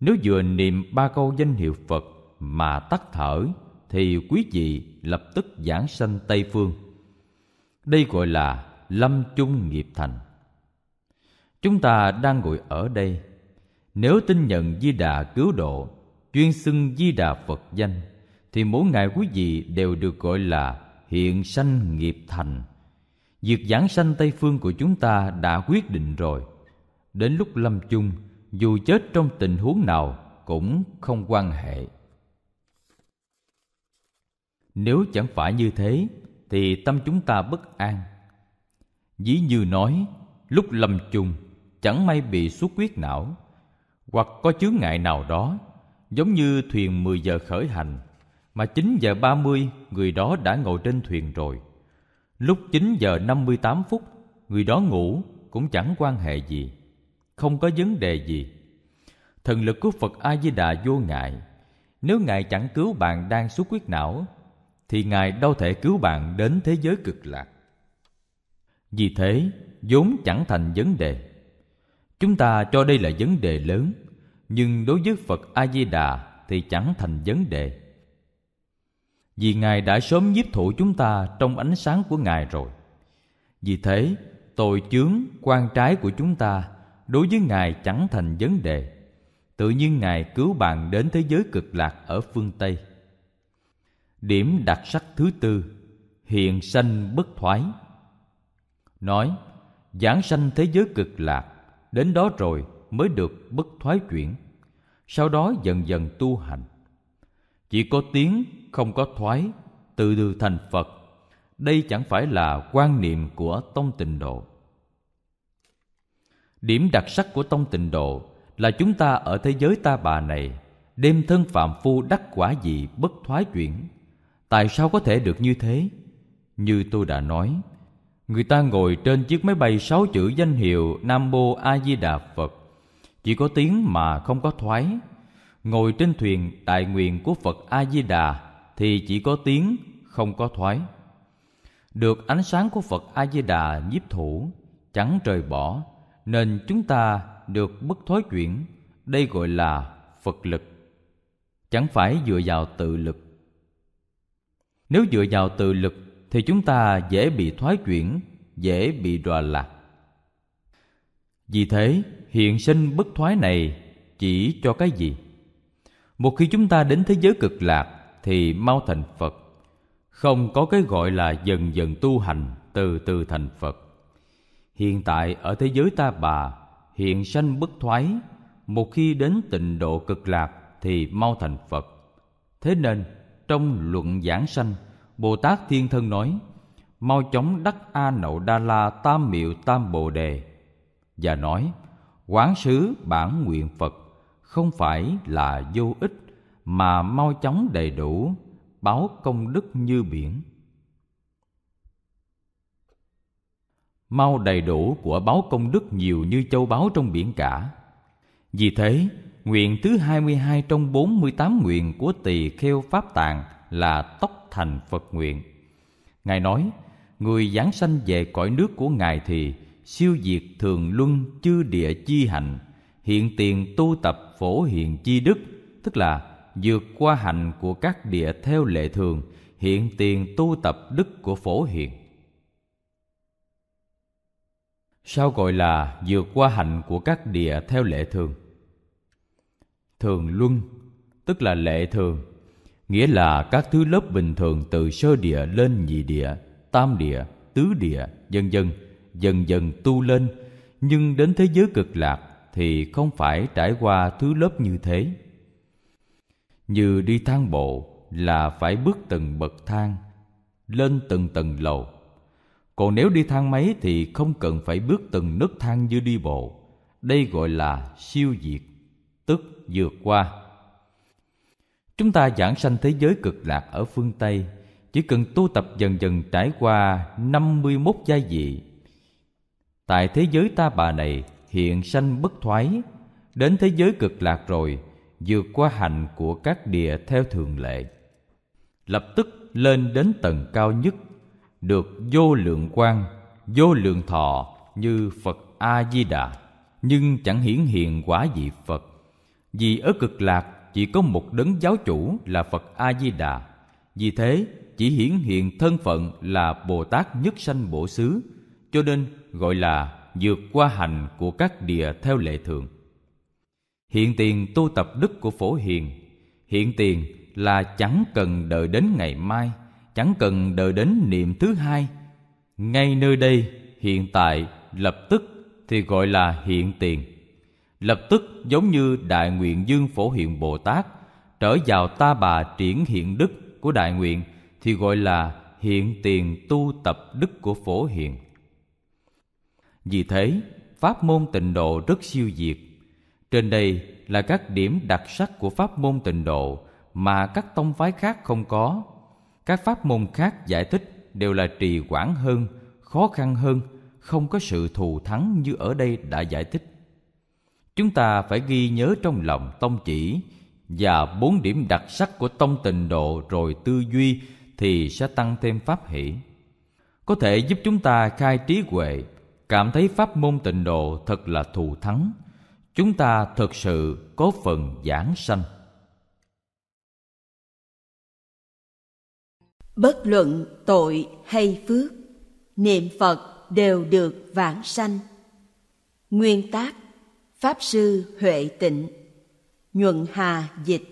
nếu vừa niệm ba câu danh hiệu phật mà tắt thở thì quý vị lập tức giảng sanh Tây Phương. Đây gọi là lâm chung nghiệp thành. Chúng ta đang ngồi ở đây. Nếu tin nhận Di Đà cứu độ, chuyên xưng Di Đà Phật danh, thì mỗi ngày quý vị đều được gọi là hiện sanh nghiệp thành. Việc giảng sanh Tây Phương của chúng ta đã quyết định rồi. Đến lúc lâm chung, dù chết trong tình huống nào cũng không quan hệ nếu chẳng phải như thế thì tâm chúng ta bất an. Dĩ như nói, lúc lầm trùng chẳng may bị xuất huyết não hoặc có chướng ngại nào đó giống như thuyền 10 giờ khởi hành mà 9 giờ 30 người đó đã ngồi trên thuyền rồi. Lúc 9 giờ 58 phút người đó ngủ cũng chẳng quan hệ gì, không có vấn đề gì. Thần lực của Phật A Di Đà vô ngại. Nếu ngài chẳng cứu bạn đang xuất huyết não thì ngài đâu thể cứu bạn đến thế giới cực lạc vì thế vốn chẳng thành vấn đề chúng ta cho đây là vấn đề lớn nhưng đối với phật a di đà thì chẳng thành vấn đề vì ngài đã sớm nhiếp thụ chúng ta trong ánh sáng của ngài rồi vì thế tội chướng quan trái của chúng ta đối với ngài chẳng thành vấn đề tự nhiên ngài cứu bạn đến thế giới cực lạc ở phương tây điểm đặc sắc thứ tư hiện sanh bất thoái nói giảng sanh thế giới cực lạc đến đó rồi mới được bất thoái chuyển sau đó dần dần tu hành chỉ có tiếng không có thoái từ từ thành phật đây chẳng phải là quan niệm của tông tịnh độ điểm đặc sắc của tông tịnh độ là chúng ta ở thế giới ta bà này đem thân phạm phu đắc quả gì bất thoái chuyển tại sao có thể được như thế như tôi đã nói người ta ngồi trên chiếc máy bay sáu chữ danh hiệu nam mô a di đà phật chỉ có tiếng mà không có thoái ngồi trên thuyền đại nguyện của phật a di đà thì chỉ có tiếng không có thoái được ánh sáng của phật a di đà nhiếp thủ chẳng rời bỏ nên chúng ta được bất thối chuyển đây gọi là phật lực chẳng phải dựa vào tự lực nếu dựa vào tự lực thì chúng ta dễ bị thoái chuyển, dễ bị đọa lạc. Vì thế, hiện sinh bất thoái này chỉ cho cái gì? Một khi chúng ta đến thế giới cực lạc thì mau thành Phật. Không có cái gọi là dần dần tu hành từ từ thành Phật. Hiện tại ở thế giới ta bà, hiện sanh bất thoái, một khi đến tịnh độ cực lạc thì mau thành Phật. Thế nên, trong luận giảng sanh bồ tát thiên thân nói mau chóng đắc a nậu đa la tam miệu tam bồ đề và nói quán sứ bản nguyện phật không phải là vô ích mà mau chóng đầy đủ báo công đức như biển mau đầy đủ của báo công đức nhiều như châu báu trong biển cả vì thế Nguyện thứ 22 trong 48 nguyện của tỳ kheo Pháp Tạng là tóc thành Phật nguyện. Ngài nói, người giáng sanh về cõi nước của Ngài thì siêu diệt thường luân chư địa chi hành, hiện tiền tu tập phổ hiện chi đức, tức là vượt qua hành của các địa theo lệ thường, hiện tiền tu tập đức của phổ hiện. Sao gọi là vượt qua hạnh của các địa theo lệ thường? thường luân tức là lệ thường nghĩa là các thứ lớp bình thường từ sơ địa lên nhị địa tam địa tứ địa dần dần dần dần tu lên nhưng đến thế giới cực lạc thì không phải trải qua thứ lớp như thế như đi thang bộ là phải bước từng bậc thang lên từng tầng lầu còn nếu đi thang máy thì không cần phải bước từng nấc thang như đi bộ đây gọi là siêu diệt tức vượt qua. Chúng ta giảng sanh thế giới cực lạc ở phương Tây chỉ cần tu tập dần dần trải qua 51 gia vị. Tại thế giới ta bà này hiện sanh bất thoái, đến thế giới cực lạc rồi vượt qua hành của các địa theo thường lệ. Lập tức lên đến tầng cao nhất, được vô lượng quang, vô lượng thọ như Phật A Di Đà, nhưng chẳng hiển hiện quả vị Phật vì ở cực lạc chỉ có một đấng giáo chủ là phật a di đà vì thế chỉ hiển hiện thân phận là bồ tát nhất sanh bổ xứ cho nên gọi là vượt qua hành của các địa theo lệ thường hiện tiền tu tập đức của phổ hiền hiện tiền là chẳng cần đợi đến ngày mai chẳng cần đợi đến niệm thứ hai ngay nơi đây hiện tại lập tức thì gọi là hiện tiền lập tức giống như đại nguyện dương phổ hiện bồ tát trở vào ta bà triển hiện đức của đại nguyện thì gọi là hiện tiền tu tập đức của phổ hiện vì thế pháp môn tịnh độ rất siêu diệt trên đây là các điểm đặc sắc của pháp môn tịnh độ mà các tông phái khác không có các pháp môn khác giải thích đều là trì quản hơn khó khăn hơn không có sự thù thắng như ở đây đã giải thích chúng ta phải ghi nhớ trong lòng tông chỉ và bốn điểm đặc sắc của tông tịnh độ rồi tư duy thì sẽ tăng thêm pháp hỷ có thể giúp chúng ta khai trí huệ cảm thấy pháp môn tịnh độ thật là thù thắng chúng ta thực sự có phần giảng sanh bất luận tội hay phước niệm phật đều được vãng sanh nguyên tác Pháp Sư Huệ Tịnh Nhuận Hà Dịch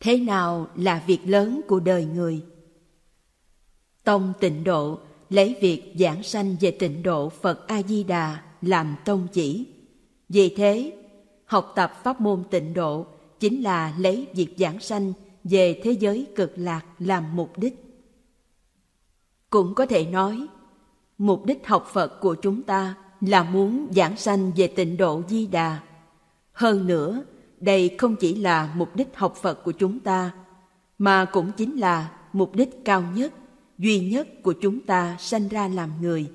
Thế nào là việc lớn của đời người? Tông tịnh độ lấy việc giảng sanh về tịnh độ Phật A-di-đà làm tông chỉ. Vì thế, học tập pháp môn tịnh độ chính là lấy việc giảng sanh về thế giới cực lạc làm mục đích. Cũng có thể nói, mục đích học Phật của chúng ta là muốn giảng sanh về tịnh độ Di Đà. Hơn nữa, đây không chỉ là mục đích học Phật của chúng ta, mà cũng chính là mục đích cao nhất, duy nhất của chúng ta sanh ra làm người.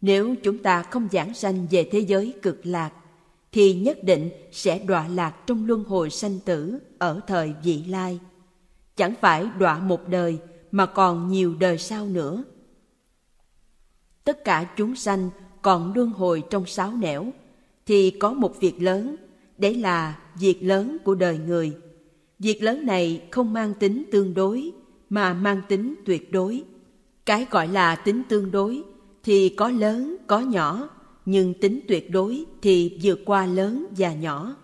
Nếu chúng ta không giảng sanh về thế giới cực lạc, thì nhất định sẽ đọa lạc trong luân hồi sanh tử ở thời vị lai. Chẳng phải đọa một đời mà còn nhiều đời sau nữa. Tất cả chúng sanh còn luân hồi trong sáu nẻo thì có một việc lớn đấy là việc lớn của đời người việc lớn này không mang tính tương đối mà mang tính tuyệt đối cái gọi là tính tương đối thì có lớn có nhỏ nhưng tính tuyệt đối thì vượt qua lớn và nhỏ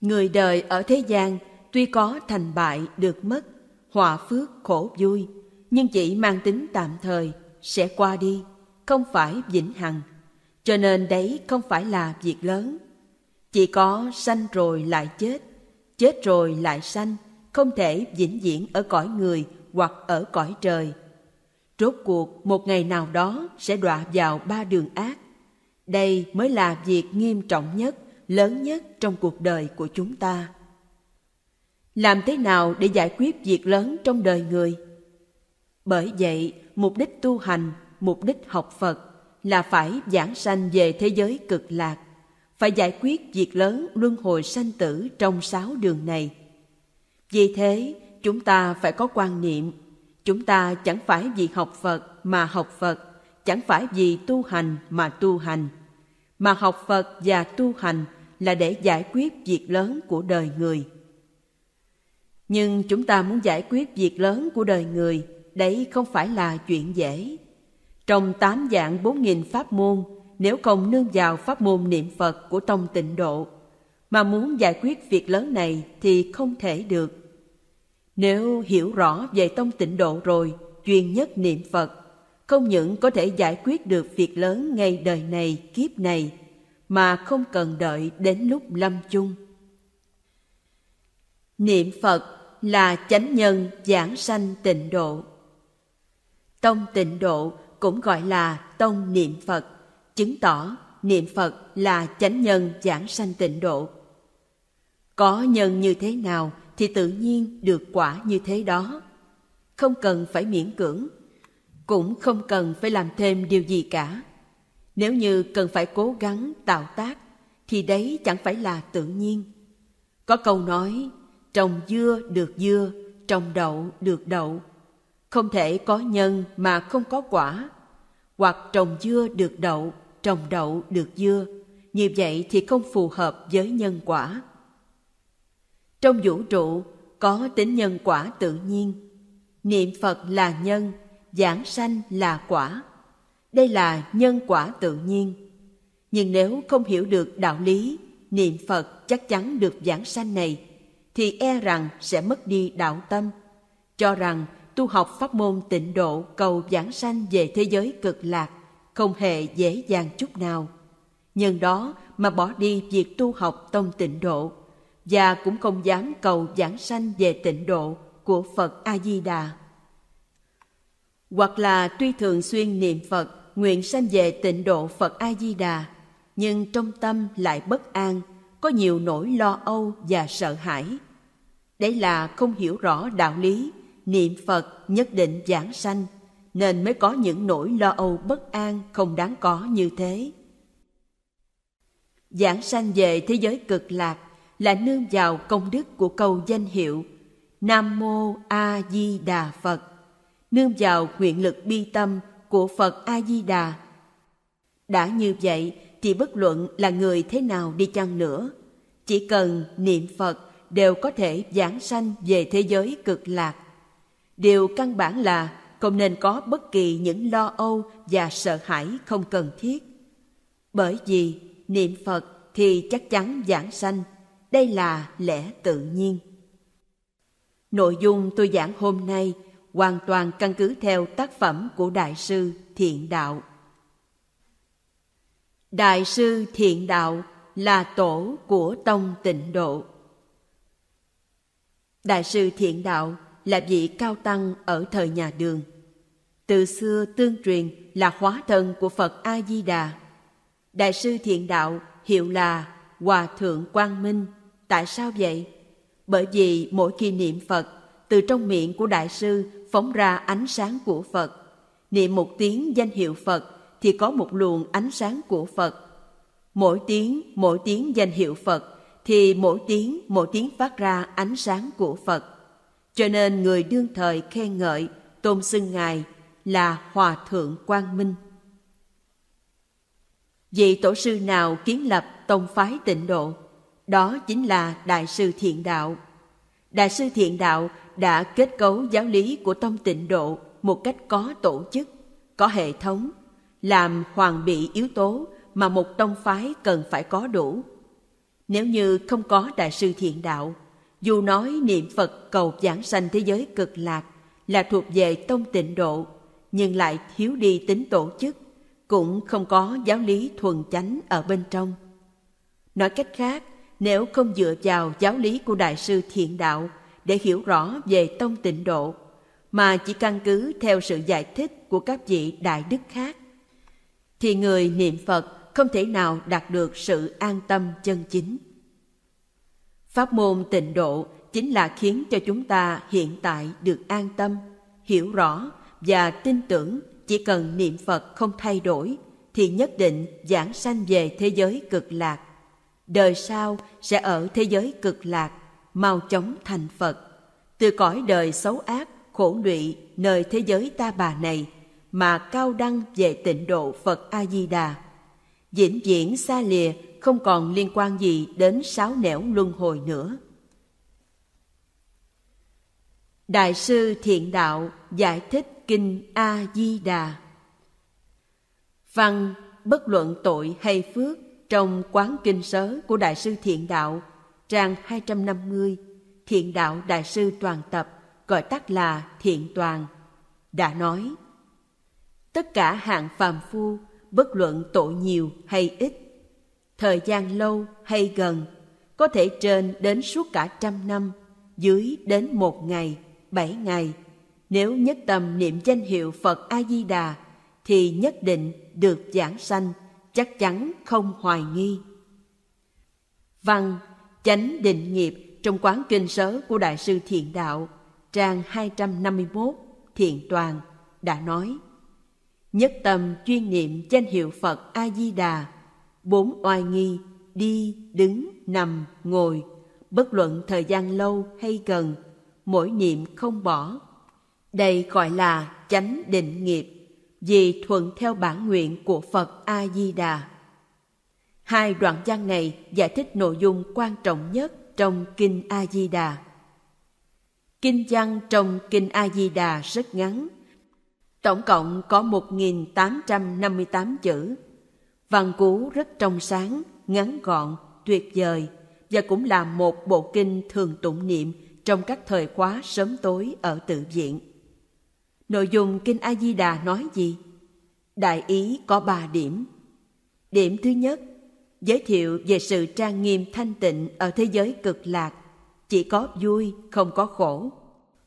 người đời ở thế gian tuy có thành bại được mất họa phước khổ vui nhưng chỉ mang tính tạm thời sẽ qua đi không phải vĩnh hằng cho nên đấy không phải là việc lớn chỉ có sanh rồi lại chết chết rồi lại sanh không thể vĩnh viễn ở cõi người hoặc ở cõi trời rốt cuộc một ngày nào đó sẽ đọa vào ba đường ác đây mới là việc nghiêm trọng nhất lớn nhất trong cuộc đời của chúng ta làm thế nào để giải quyết việc lớn trong đời người bởi vậy mục đích tu hành, mục đích học Phật là phải giảng sanh về thế giới cực lạc, phải giải quyết việc lớn luân hồi sanh tử trong sáu đường này. Vì thế, chúng ta phải có quan niệm, chúng ta chẳng phải vì học Phật mà học Phật, chẳng phải vì tu hành mà tu hành, mà học Phật và tu hành là để giải quyết việc lớn của đời người. Nhưng chúng ta muốn giải quyết việc lớn của đời người đấy không phải là chuyện dễ. Trong tám dạng bốn nghìn pháp môn, nếu không nương vào pháp môn niệm Phật của tông tịnh độ, mà muốn giải quyết việc lớn này thì không thể được. Nếu hiểu rõ về tông tịnh độ rồi, chuyên nhất niệm Phật, không những có thể giải quyết được việc lớn ngay đời này, kiếp này, mà không cần đợi đến lúc lâm chung. Niệm Phật là chánh nhân giảng sanh tịnh độ. Tông tịnh độ cũng gọi là tông niệm Phật, chứng tỏ niệm Phật là chánh nhân giảng sanh tịnh độ. Có nhân như thế nào thì tự nhiên được quả như thế đó. Không cần phải miễn cưỡng, cũng không cần phải làm thêm điều gì cả. Nếu như cần phải cố gắng tạo tác, thì đấy chẳng phải là tự nhiên. Có câu nói, trồng dưa được dưa, trồng đậu được đậu, không thể có nhân mà không có quả hoặc trồng dưa được đậu trồng đậu được dưa như vậy thì không phù hợp với nhân quả trong vũ trụ có tính nhân quả tự nhiên niệm phật là nhân giảng sanh là quả đây là nhân quả tự nhiên nhưng nếu không hiểu được đạo lý niệm phật chắc chắn được giảng sanh này thì e rằng sẽ mất đi đạo tâm cho rằng tu học pháp môn tịnh độ cầu giảng sanh về thế giới cực lạc không hề dễ dàng chút nào. Nhân đó mà bỏ đi việc tu học tông tịnh độ và cũng không dám cầu giảng sanh về tịnh độ của Phật A Di Đà. Hoặc là tuy thường xuyên niệm Phật, nguyện sanh về tịnh độ Phật A Di Đà, nhưng trong tâm lại bất an, có nhiều nỗi lo âu và sợ hãi. Đấy là không hiểu rõ đạo lý niệm Phật nhất định giảng sanh, nên mới có những nỗi lo âu bất an không đáng có như thế. Giảng sanh về thế giới cực lạc là nương vào công đức của câu danh hiệu Nam Mô A Di Đà Phật, nương vào nguyện lực bi tâm của Phật A Di Đà. Đã như vậy thì bất luận là người thế nào đi chăng nữa, chỉ cần niệm Phật đều có thể giảng sanh về thế giới cực lạc điều căn bản là không nên có bất kỳ những lo âu và sợ hãi không cần thiết bởi vì niệm phật thì chắc chắn giảng sanh đây là lẽ tự nhiên nội dung tôi giảng hôm nay hoàn toàn căn cứ theo tác phẩm của đại sư thiện đạo đại sư thiện đạo là tổ của tông tịnh độ đại sư thiện đạo là vị cao tăng ở thời nhà đường. Từ xưa tương truyền là hóa thân của Phật A-di-đà. Đại sư thiện đạo hiệu là Hòa Thượng Quang Minh. Tại sao vậy? Bởi vì mỗi khi niệm Phật, từ trong miệng của Đại sư phóng ra ánh sáng của Phật. Niệm một tiếng danh hiệu Phật thì có một luồng ánh sáng của Phật. Mỗi tiếng, mỗi tiếng danh hiệu Phật thì mỗi tiếng, mỗi tiếng phát ra ánh sáng của Phật cho nên người đương thời khen ngợi, tôn xưng Ngài là Hòa Thượng Quang Minh. Vị tổ sư nào kiến lập tông phái tịnh độ? Đó chính là Đại sư Thiện Đạo. Đại sư Thiện Đạo đã kết cấu giáo lý của tông tịnh độ một cách có tổ chức, có hệ thống, làm hoàn bị yếu tố mà một tông phái cần phải có đủ. Nếu như không có Đại sư Thiện Đạo, dù nói niệm Phật cầu giảng sanh thế giới cực lạc là thuộc về tông tịnh độ, nhưng lại thiếu đi tính tổ chức, cũng không có giáo lý thuần chánh ở bên trong. Nói cách khác, nếu không dựa vào giáo lý của Đại sư Thiện Đạo để hiểu rõ về tông tịnh độ, mà chỉ căn cứ theo sự giải thích của các vị đại đức khác, thì người niệm Phật không thể nào đạt được sự an tâm chân chính. Pháp môn tịnh độ chính là khiến cho chúng ta hiện tại được an tâm, hiểu rõ và tin tưởng chỉ cần niệm Phật không thay đổi thì nhất định giảng sanh về thế giới cực lạc. Đời sau sẽ ở thế giới cực lạc, mau chóng thành Phật. Từ cõi đời xấu ác, khổ lụy nơi thế giới ta bà này mà cao đăng về tịnh độ Phật A Di Đà. Vĩnh viễn xa lìa không còn liên quan gì đến sáu nẻo luân hồi nữa. Đại sư Thiện Đạo giải thích Kinh A-di-đà Văn bất luận tội hay phước trong quán kinh sớ của Đại sư Thiện Đạo, trang 250, Thiện Đạo Đại sư Toàn Tập, gọi tắt là Thiện Toàn, đã nói Tất cả hạng phàm phu, bất luận tội nhiều hay ít, thời gian lâu hay gần, có thể trên đến suốt cả trăm năm, dưới đến một ngày, bảy ngày. Nếu nhất tâm niệm danh hiệu Phật A-di-đà, thì nhất định được giảng sanh, chắc chắn không hoài nghi. Văn, chánh định nghiệp trong quán kinh sớ của Đại sư Thiện Đạo, trang 251, Thiện Toàn, đã nói Nhất tâm chuyên niệm danh hiệu Phật A-di-đà, bốn oai nghi đi đứng nằm ngồi bất luận thời gian lâu hay gần mỗi niệm không bỏ đây gọi là chánh định nghiệp vì thuận theo bản nguyện của phật a di đà hai đoạn văn này giải thích nội dung quan trọng nhất trong kinh a di đà kinh văn trong kinh a di đà rất ngắn tổng cộng có 1.858 chữ Văn cú rất trong sáng, ngắn gọn, tuyệt vời và cũng là một bộ kinh thường tụng niệm trong các thời khóa sớm tối ở tự viện. Nội dung Kinh A-di-đà nói gì? Đại ý có ba điểm. Điểm thứ nhất, giới thiệu về sự trang nghiêm thanh tịnh ở thế giới cực lạc, chỉ có vui, không có khổ.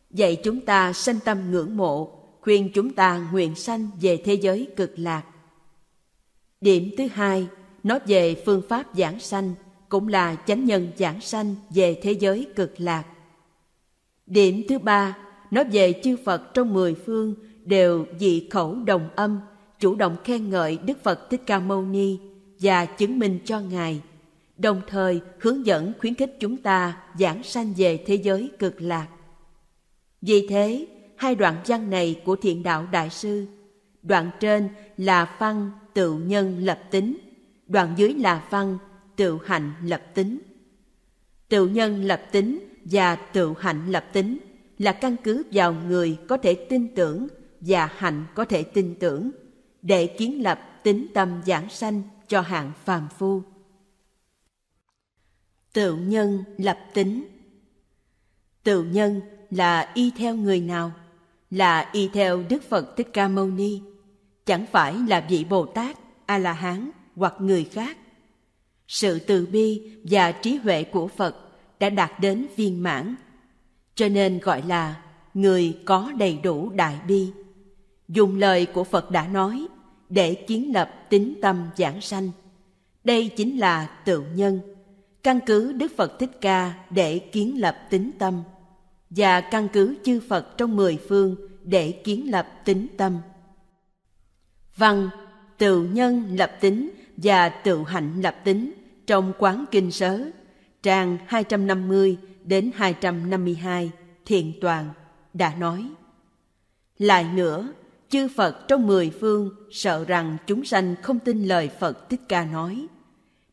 Vậy chúng ta sanh tâm ngưỡng mộ, khuyên chúng ta nguyện sanh về thế giới cực lạc Điểm thứ hai, nói về phương pháp giảng sanh, cũng là chánh nhân giảng sanh về thế giới cực lạc. Điểm thứ ba, nói về chư Phật trong mười phương đều dị khẩu đồng âm, chủ động khen ngợi Đức Phật Thích Ca Mâu Ni và chứng minh cho Ngài, đồng thời hướng dẫn khuyến khích chúng ta giảng sanh về thế giới cực lạc. Vì thế, hai đoạn văn này của thiện đạo đại sư đoạn trên là văn tự nhân lập tính đoạn dưới là văn tự hạnh lập tính tự nhân lập tính và tự hạnh lập tính là căn cứ vào người có thể tin tưởng và hạnh có thể tin tưởng để kiến lập tính tâm giảng sanh cho hạng phàm phu tự nhân lập tính tự nhân là y theo người nào là y theo đức phật thích ca mâu ni chẳng phải là vị Bồ Tát, A-la-hán hoặc người khác. Sự từ bi và trí huệ của Phật đã đạt đến viên mãn, cho nên gọi là người có đầy đủ đại bi. Dùng lời của Phật đã nói để kiến lập tính tâm giảng sanh. Đây chính là tự nhân, căn cứ Đức Phật Thích Ca để kiến lập tính tâm và căn cứ chư Phật trong mười phương để kiến lập tính tâm văn tự nhân lập tính và tự hạnh lập tính trong quán kinh sớ trang 250 đến 252 thiện toàn đã nói lại nữa chư Phật trong mười phương sợ rằng chúng sanh không tin lời Phật Thích Ca nói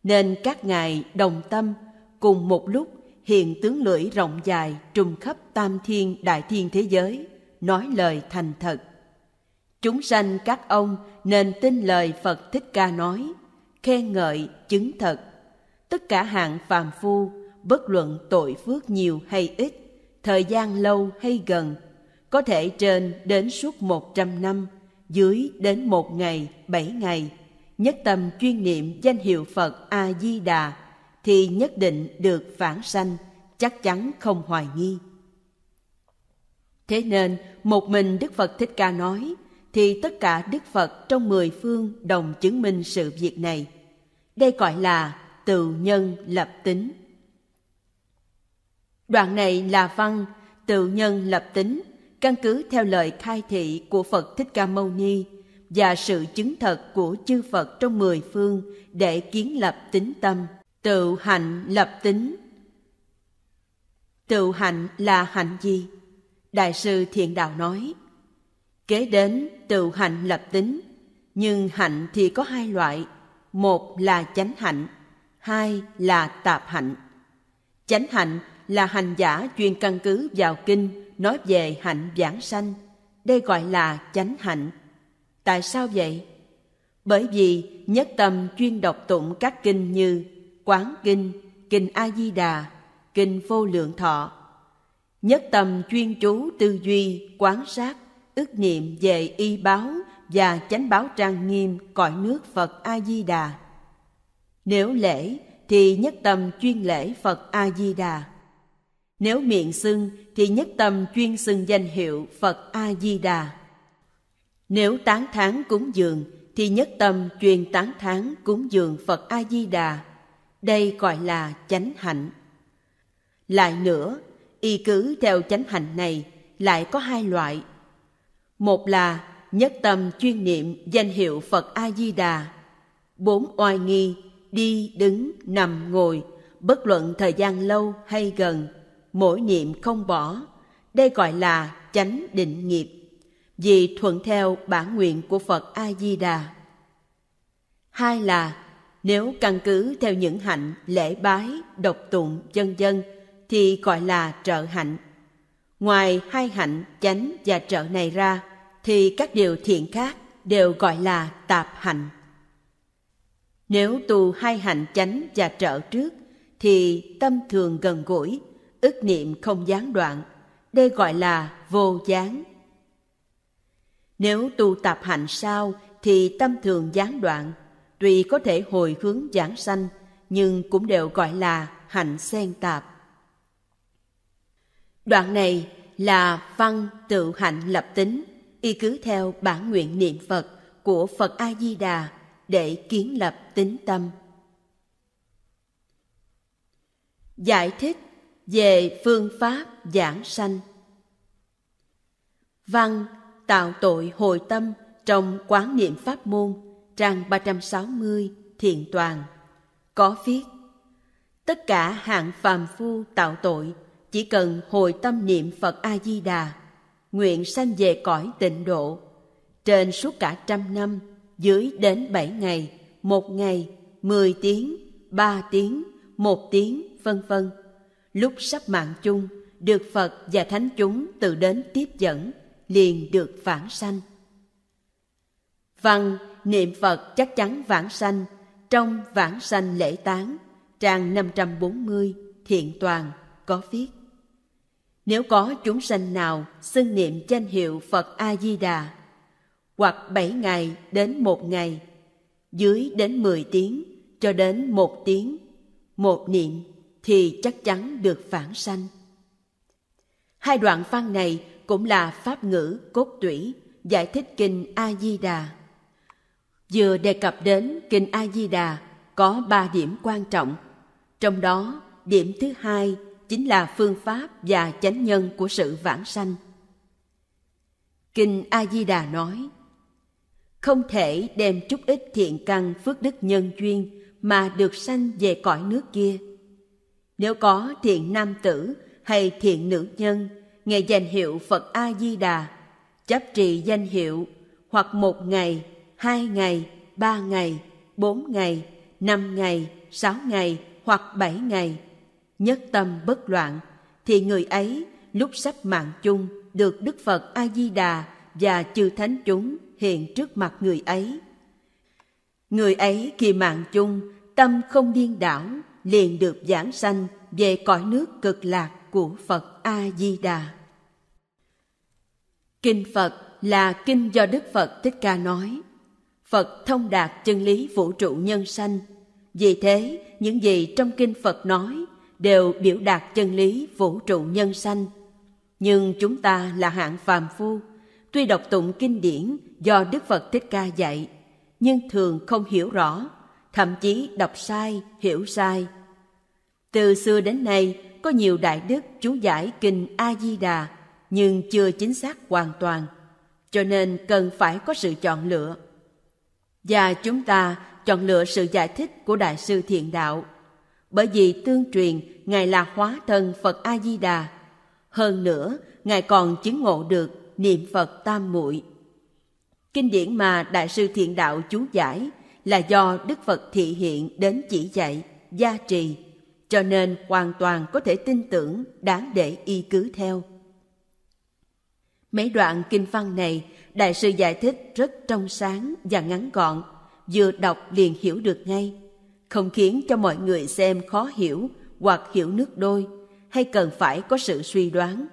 nên các ngài đồng tâm cùng một lúc hiện tướng lưỡi rộng dài trùng khắp tam thiên đại thiên thế giới nói lời thành thật chúng sanh các ông nên tin lời phật thích ca nói khen ngợi chứng thật tất cả hạng phàm phu bất luận tội phước nhiều hay ít thời gian lâu hay gần có thể trên đến suốt một trăm năm dưới đến một ngày bảy ngày nhất tâm chuyên niệm danh hiệu phật a di đà thì nhất định được phản sanh chắc chắn không hoài nghi thế nên một mình đức phật thích ca nói thì tất cả Đức Phật trong mười phương đồng chứng minh sự việc này. Đây gọi là tự nhân lập tính. Đoạn này là văn tự nhân lập tính căn cứ theo lời khai thị của Phật Thích Ca Mâu Ni và sự chứng thật của chư Phật trong mười phương để kiến lập tính tâm, tự hạnh lập tính. Tự hạnh là hạnh gì? Đại sư Thiện Đạo nói – Kế đến tự hạnh lập tính, nhưng hạnh thì có hai loại, một là chánh hạnh, hai là tạp hạnh. Chánh hạnh là hành giả chuyên căn cứ vào kinh nói về hạnh giảng sanh, đây gọi là chánh hạnh. Tại sao vậy? Bởi vì nhất tâm chuyên đọc tụng các kinh như Quán Kinh, Kinh A-di-đà, Kinh Vô Lượng Thọ. Nhất tâm chuyên chú tư duy, quán sát ước niệm về y báo và chánh báo trang nghiêm cõi nước Phật A Di Đà. Nếu lễ thì nhất tâm chuyên lễ Phật A Di Đà. Nếu miệng xưng thì nhất tâm chuyên xưng danh hiệu Phật A Di Đà. Nếu tán thán cúng dường thì nhất tâm chuyên tán thán cúng dường Phật A Di Đà. Đây gọi là chánh hạnh. Lại nữa, y cứ theo chánh hạnh này lại có hai loại một là nhất tâm chuyên niệm danh hiệu Phật A-di-đà. Bốn oai nghi, đi, đứng, nằm, ngồi, bất luận thời gian lâu hay gần, mỗi niệm không bỏ. Đây gọi là chánh định nghiệp, vì thuận theo bản nguyện của Phật A-di-đà. Hai là nếu căn cứ theo những hạnh lễ bái, độc tụng, dân dân thì gọi là trợ hạnh. Ngoài hai hạnh chánh và trợ này ra, thì các điều thiện khác đều gọi là tạp hạnh. Nếu tu hai hạnh chánh và trợ trước thì tâm thường gần gũi, ức niệm không gián đoạn, đây gọi là vô gián. Nếu tu tạp hạnh sau thì tâm thường gián đoạn, tuy có thể hồi hướng giảng sanh nhưng cũng đều gọi là hạnh xen tạp. Đoạn này là văn tự hạnh lập tính y cứ theo bản nguyện niệm Phật của Phật A Di Đà để kiến lập tính tâm. Giải thích về phương pháp giảng sanh. Văn tạo tội hồi tâm trong quán niệm pháp môn trang 360 thiện toàn có viết tất cả hạng phàm phu tạo tội chỉ cần hồi tâm niệm Phật A Di Đà nguyện sanh về cõi tịnh độ trên suốt cả trăm năm dưới đến bảy ngày một ngày mười tiếng ba tiếng một tiếng vân vân lúc sắp mạng chung được phật và thánh chúng từ đến tiếp dẫn liền được vãng sanh văn niệm phật chắc chắn vãng sanh trong vãng sanh lễ tán trang 540 thiện toàn có viết nếu có chúng sanh nào xưng niệm danh hiệu Phật A-di-đà, hoặc bảy ngày đến một ngày, dưới đến mười tiếng cho đến một tiếng, một niệm thì chắc chắn được phản sanh. Hai đoạn văn này cũng là pháp ngữ cốt tủy giải thích kinh A Di Đà. Vừa đề cập đến kinh A Di Đà có ba điểm quan trọng, trong đó điểm thứ hai chính là phương pháp và chánh nhân của sự vãng sanh. Kinh A Di Đà nói: Không thể đem chút ít thiện căn phước đức nhân duyên mà được sanh về cõi nước kia. Nếu có thiện nam tử hay thiện nữ nhân nghe danh hiệu Phật A Di Đà, chấp trì danh hiệu hoặc một ngày, hai ngày, ba ngày, bốn ngày, năm ngày, sáu ngày hoặc bảy ngày nhất tâm bất loạn thì người ấy lúc sắp mạng chung được đức phật a di đà và chư thánh chúng hiện trước mặt người ấy người ấy khi mạng chung tâm không điên đảo liền được giảng sanh về cõi nước cực lạc của phật a di đà kinh phật là kinh do đức phật thích ca nói phật thông đạt chân lý vũ trụ nhân sanh vì thế những gì trong kinh phật nói đều biểu đạt chân lý vũ trụ nhân sanh nhưng chúng ta là hạng phàm phu tuy đọc tụng kinh điển do đức phật thích ca dạy nhưng thường không hiểu rõ thậm chí đọc sai hiểu sai từ xưa đến nay có nhiều đại đức chú giải kinh a di đà nhưng chưa chính xác hoàn toàn cho nên cần phải có sự chọn lựa và chúng ta chọn lựa sự giải thích của đại sư thiện đạo bởi vì tương truyền Ngài là hóa thân Phật A-di-đà. Hơn nữa, Ngài còn chứng ngộ được niệm Phật tam muội. Kinh điển mà Đại sư Thiện Đạo chú giải là do Đức Phật thị hiện đến chỉ dạy, gia trì, cho nên hoàn toàn có thể tin tưởng đáng để y cứ theo. Mấy đoạn kinh văn này, Đại sư giải thích rất trong sáng và ngắn gọn, vừa đọc liền hiểu được ngay không khiến cho mọi người xem khó hiểu hoặc hiểu nước đôi hay cần phải có sự suy đoán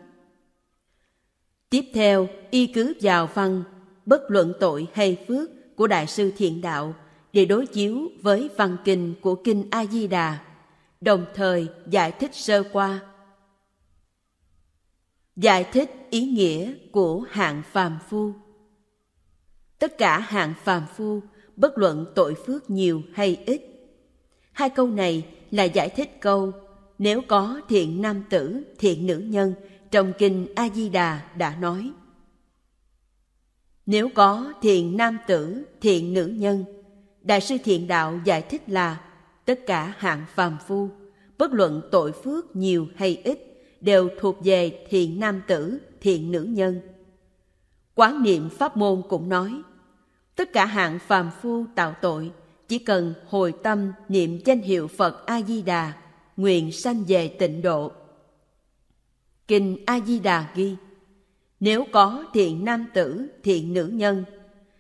tiếp theo y cứ vào văn bất luận tội hay phước của đại sư thiện đạo để đối chiếu với văn kinh của kinh a di đà đồng thời giải thích sơ qua giải thích ý nghĩa của hạng phàm phu tất cả hạng phàm phu bất luận tội phước nhiều hay ít Hai câu này là giải thích câu nếu có thiện nam tử, thiện nữ nhân trong kinh A Di Đà đã nói. Nếu có thiện nam tử, thiện nữ nhân, Đại sư Thiện Đạo giải thích là tất cả hạng phàm phu, bất luận tội phước nhiều hay ít, đều thuộc về thiện nam tử, thiện nữ nhân. Quán niệm pháp môn cũng nói, tất cả hạng phàm phu tạo tội chỉ cần hồi tâm niệm danh hiệu Phật A Di Đà, nguyện sanh về tịnh độ. Kinh A Di Đà ghi: Nếu có thiện nam tử, thiện nữ nhân,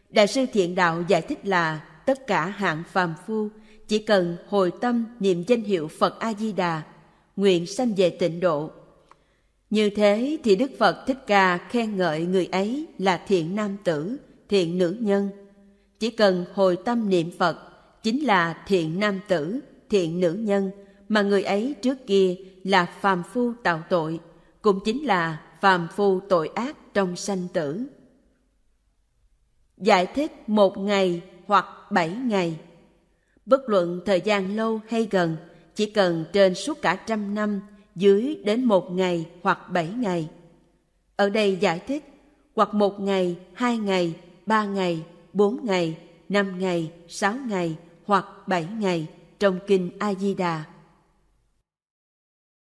Đại sư Thiện Đạo giải thích là tất cả hạng phàm phu chỉ cần hồi tâm niệm danh hiệu Phật A Di Đà, nguyện sanh về tịnh độ. Như thế thì Đức Phật Thích Ca khen ngợi người ấy là thiện nam tử, thiện nữ nhân. Chỉ cần hồi tâm niệm Phật chính là thiện nam tử, thiện nữ nhân mà người ấy trước kia là phàm phu tạo tội, cũng chính là phàm phu tội ác trong sanh tử. Giải thích một ngày hoặc bảy ngày. Bất luận thời gian lâu hay gần, chỉ cần trên suốt cả trăm năm, dưới đến một ngày hoặc bảy ngày. Ở đây giải thích, hoặc một ngày, hai ngày, ba ngày, bốn ngày, năm ngày, sáu ngày, hoặc 7 ngày trong kinh A Di Đà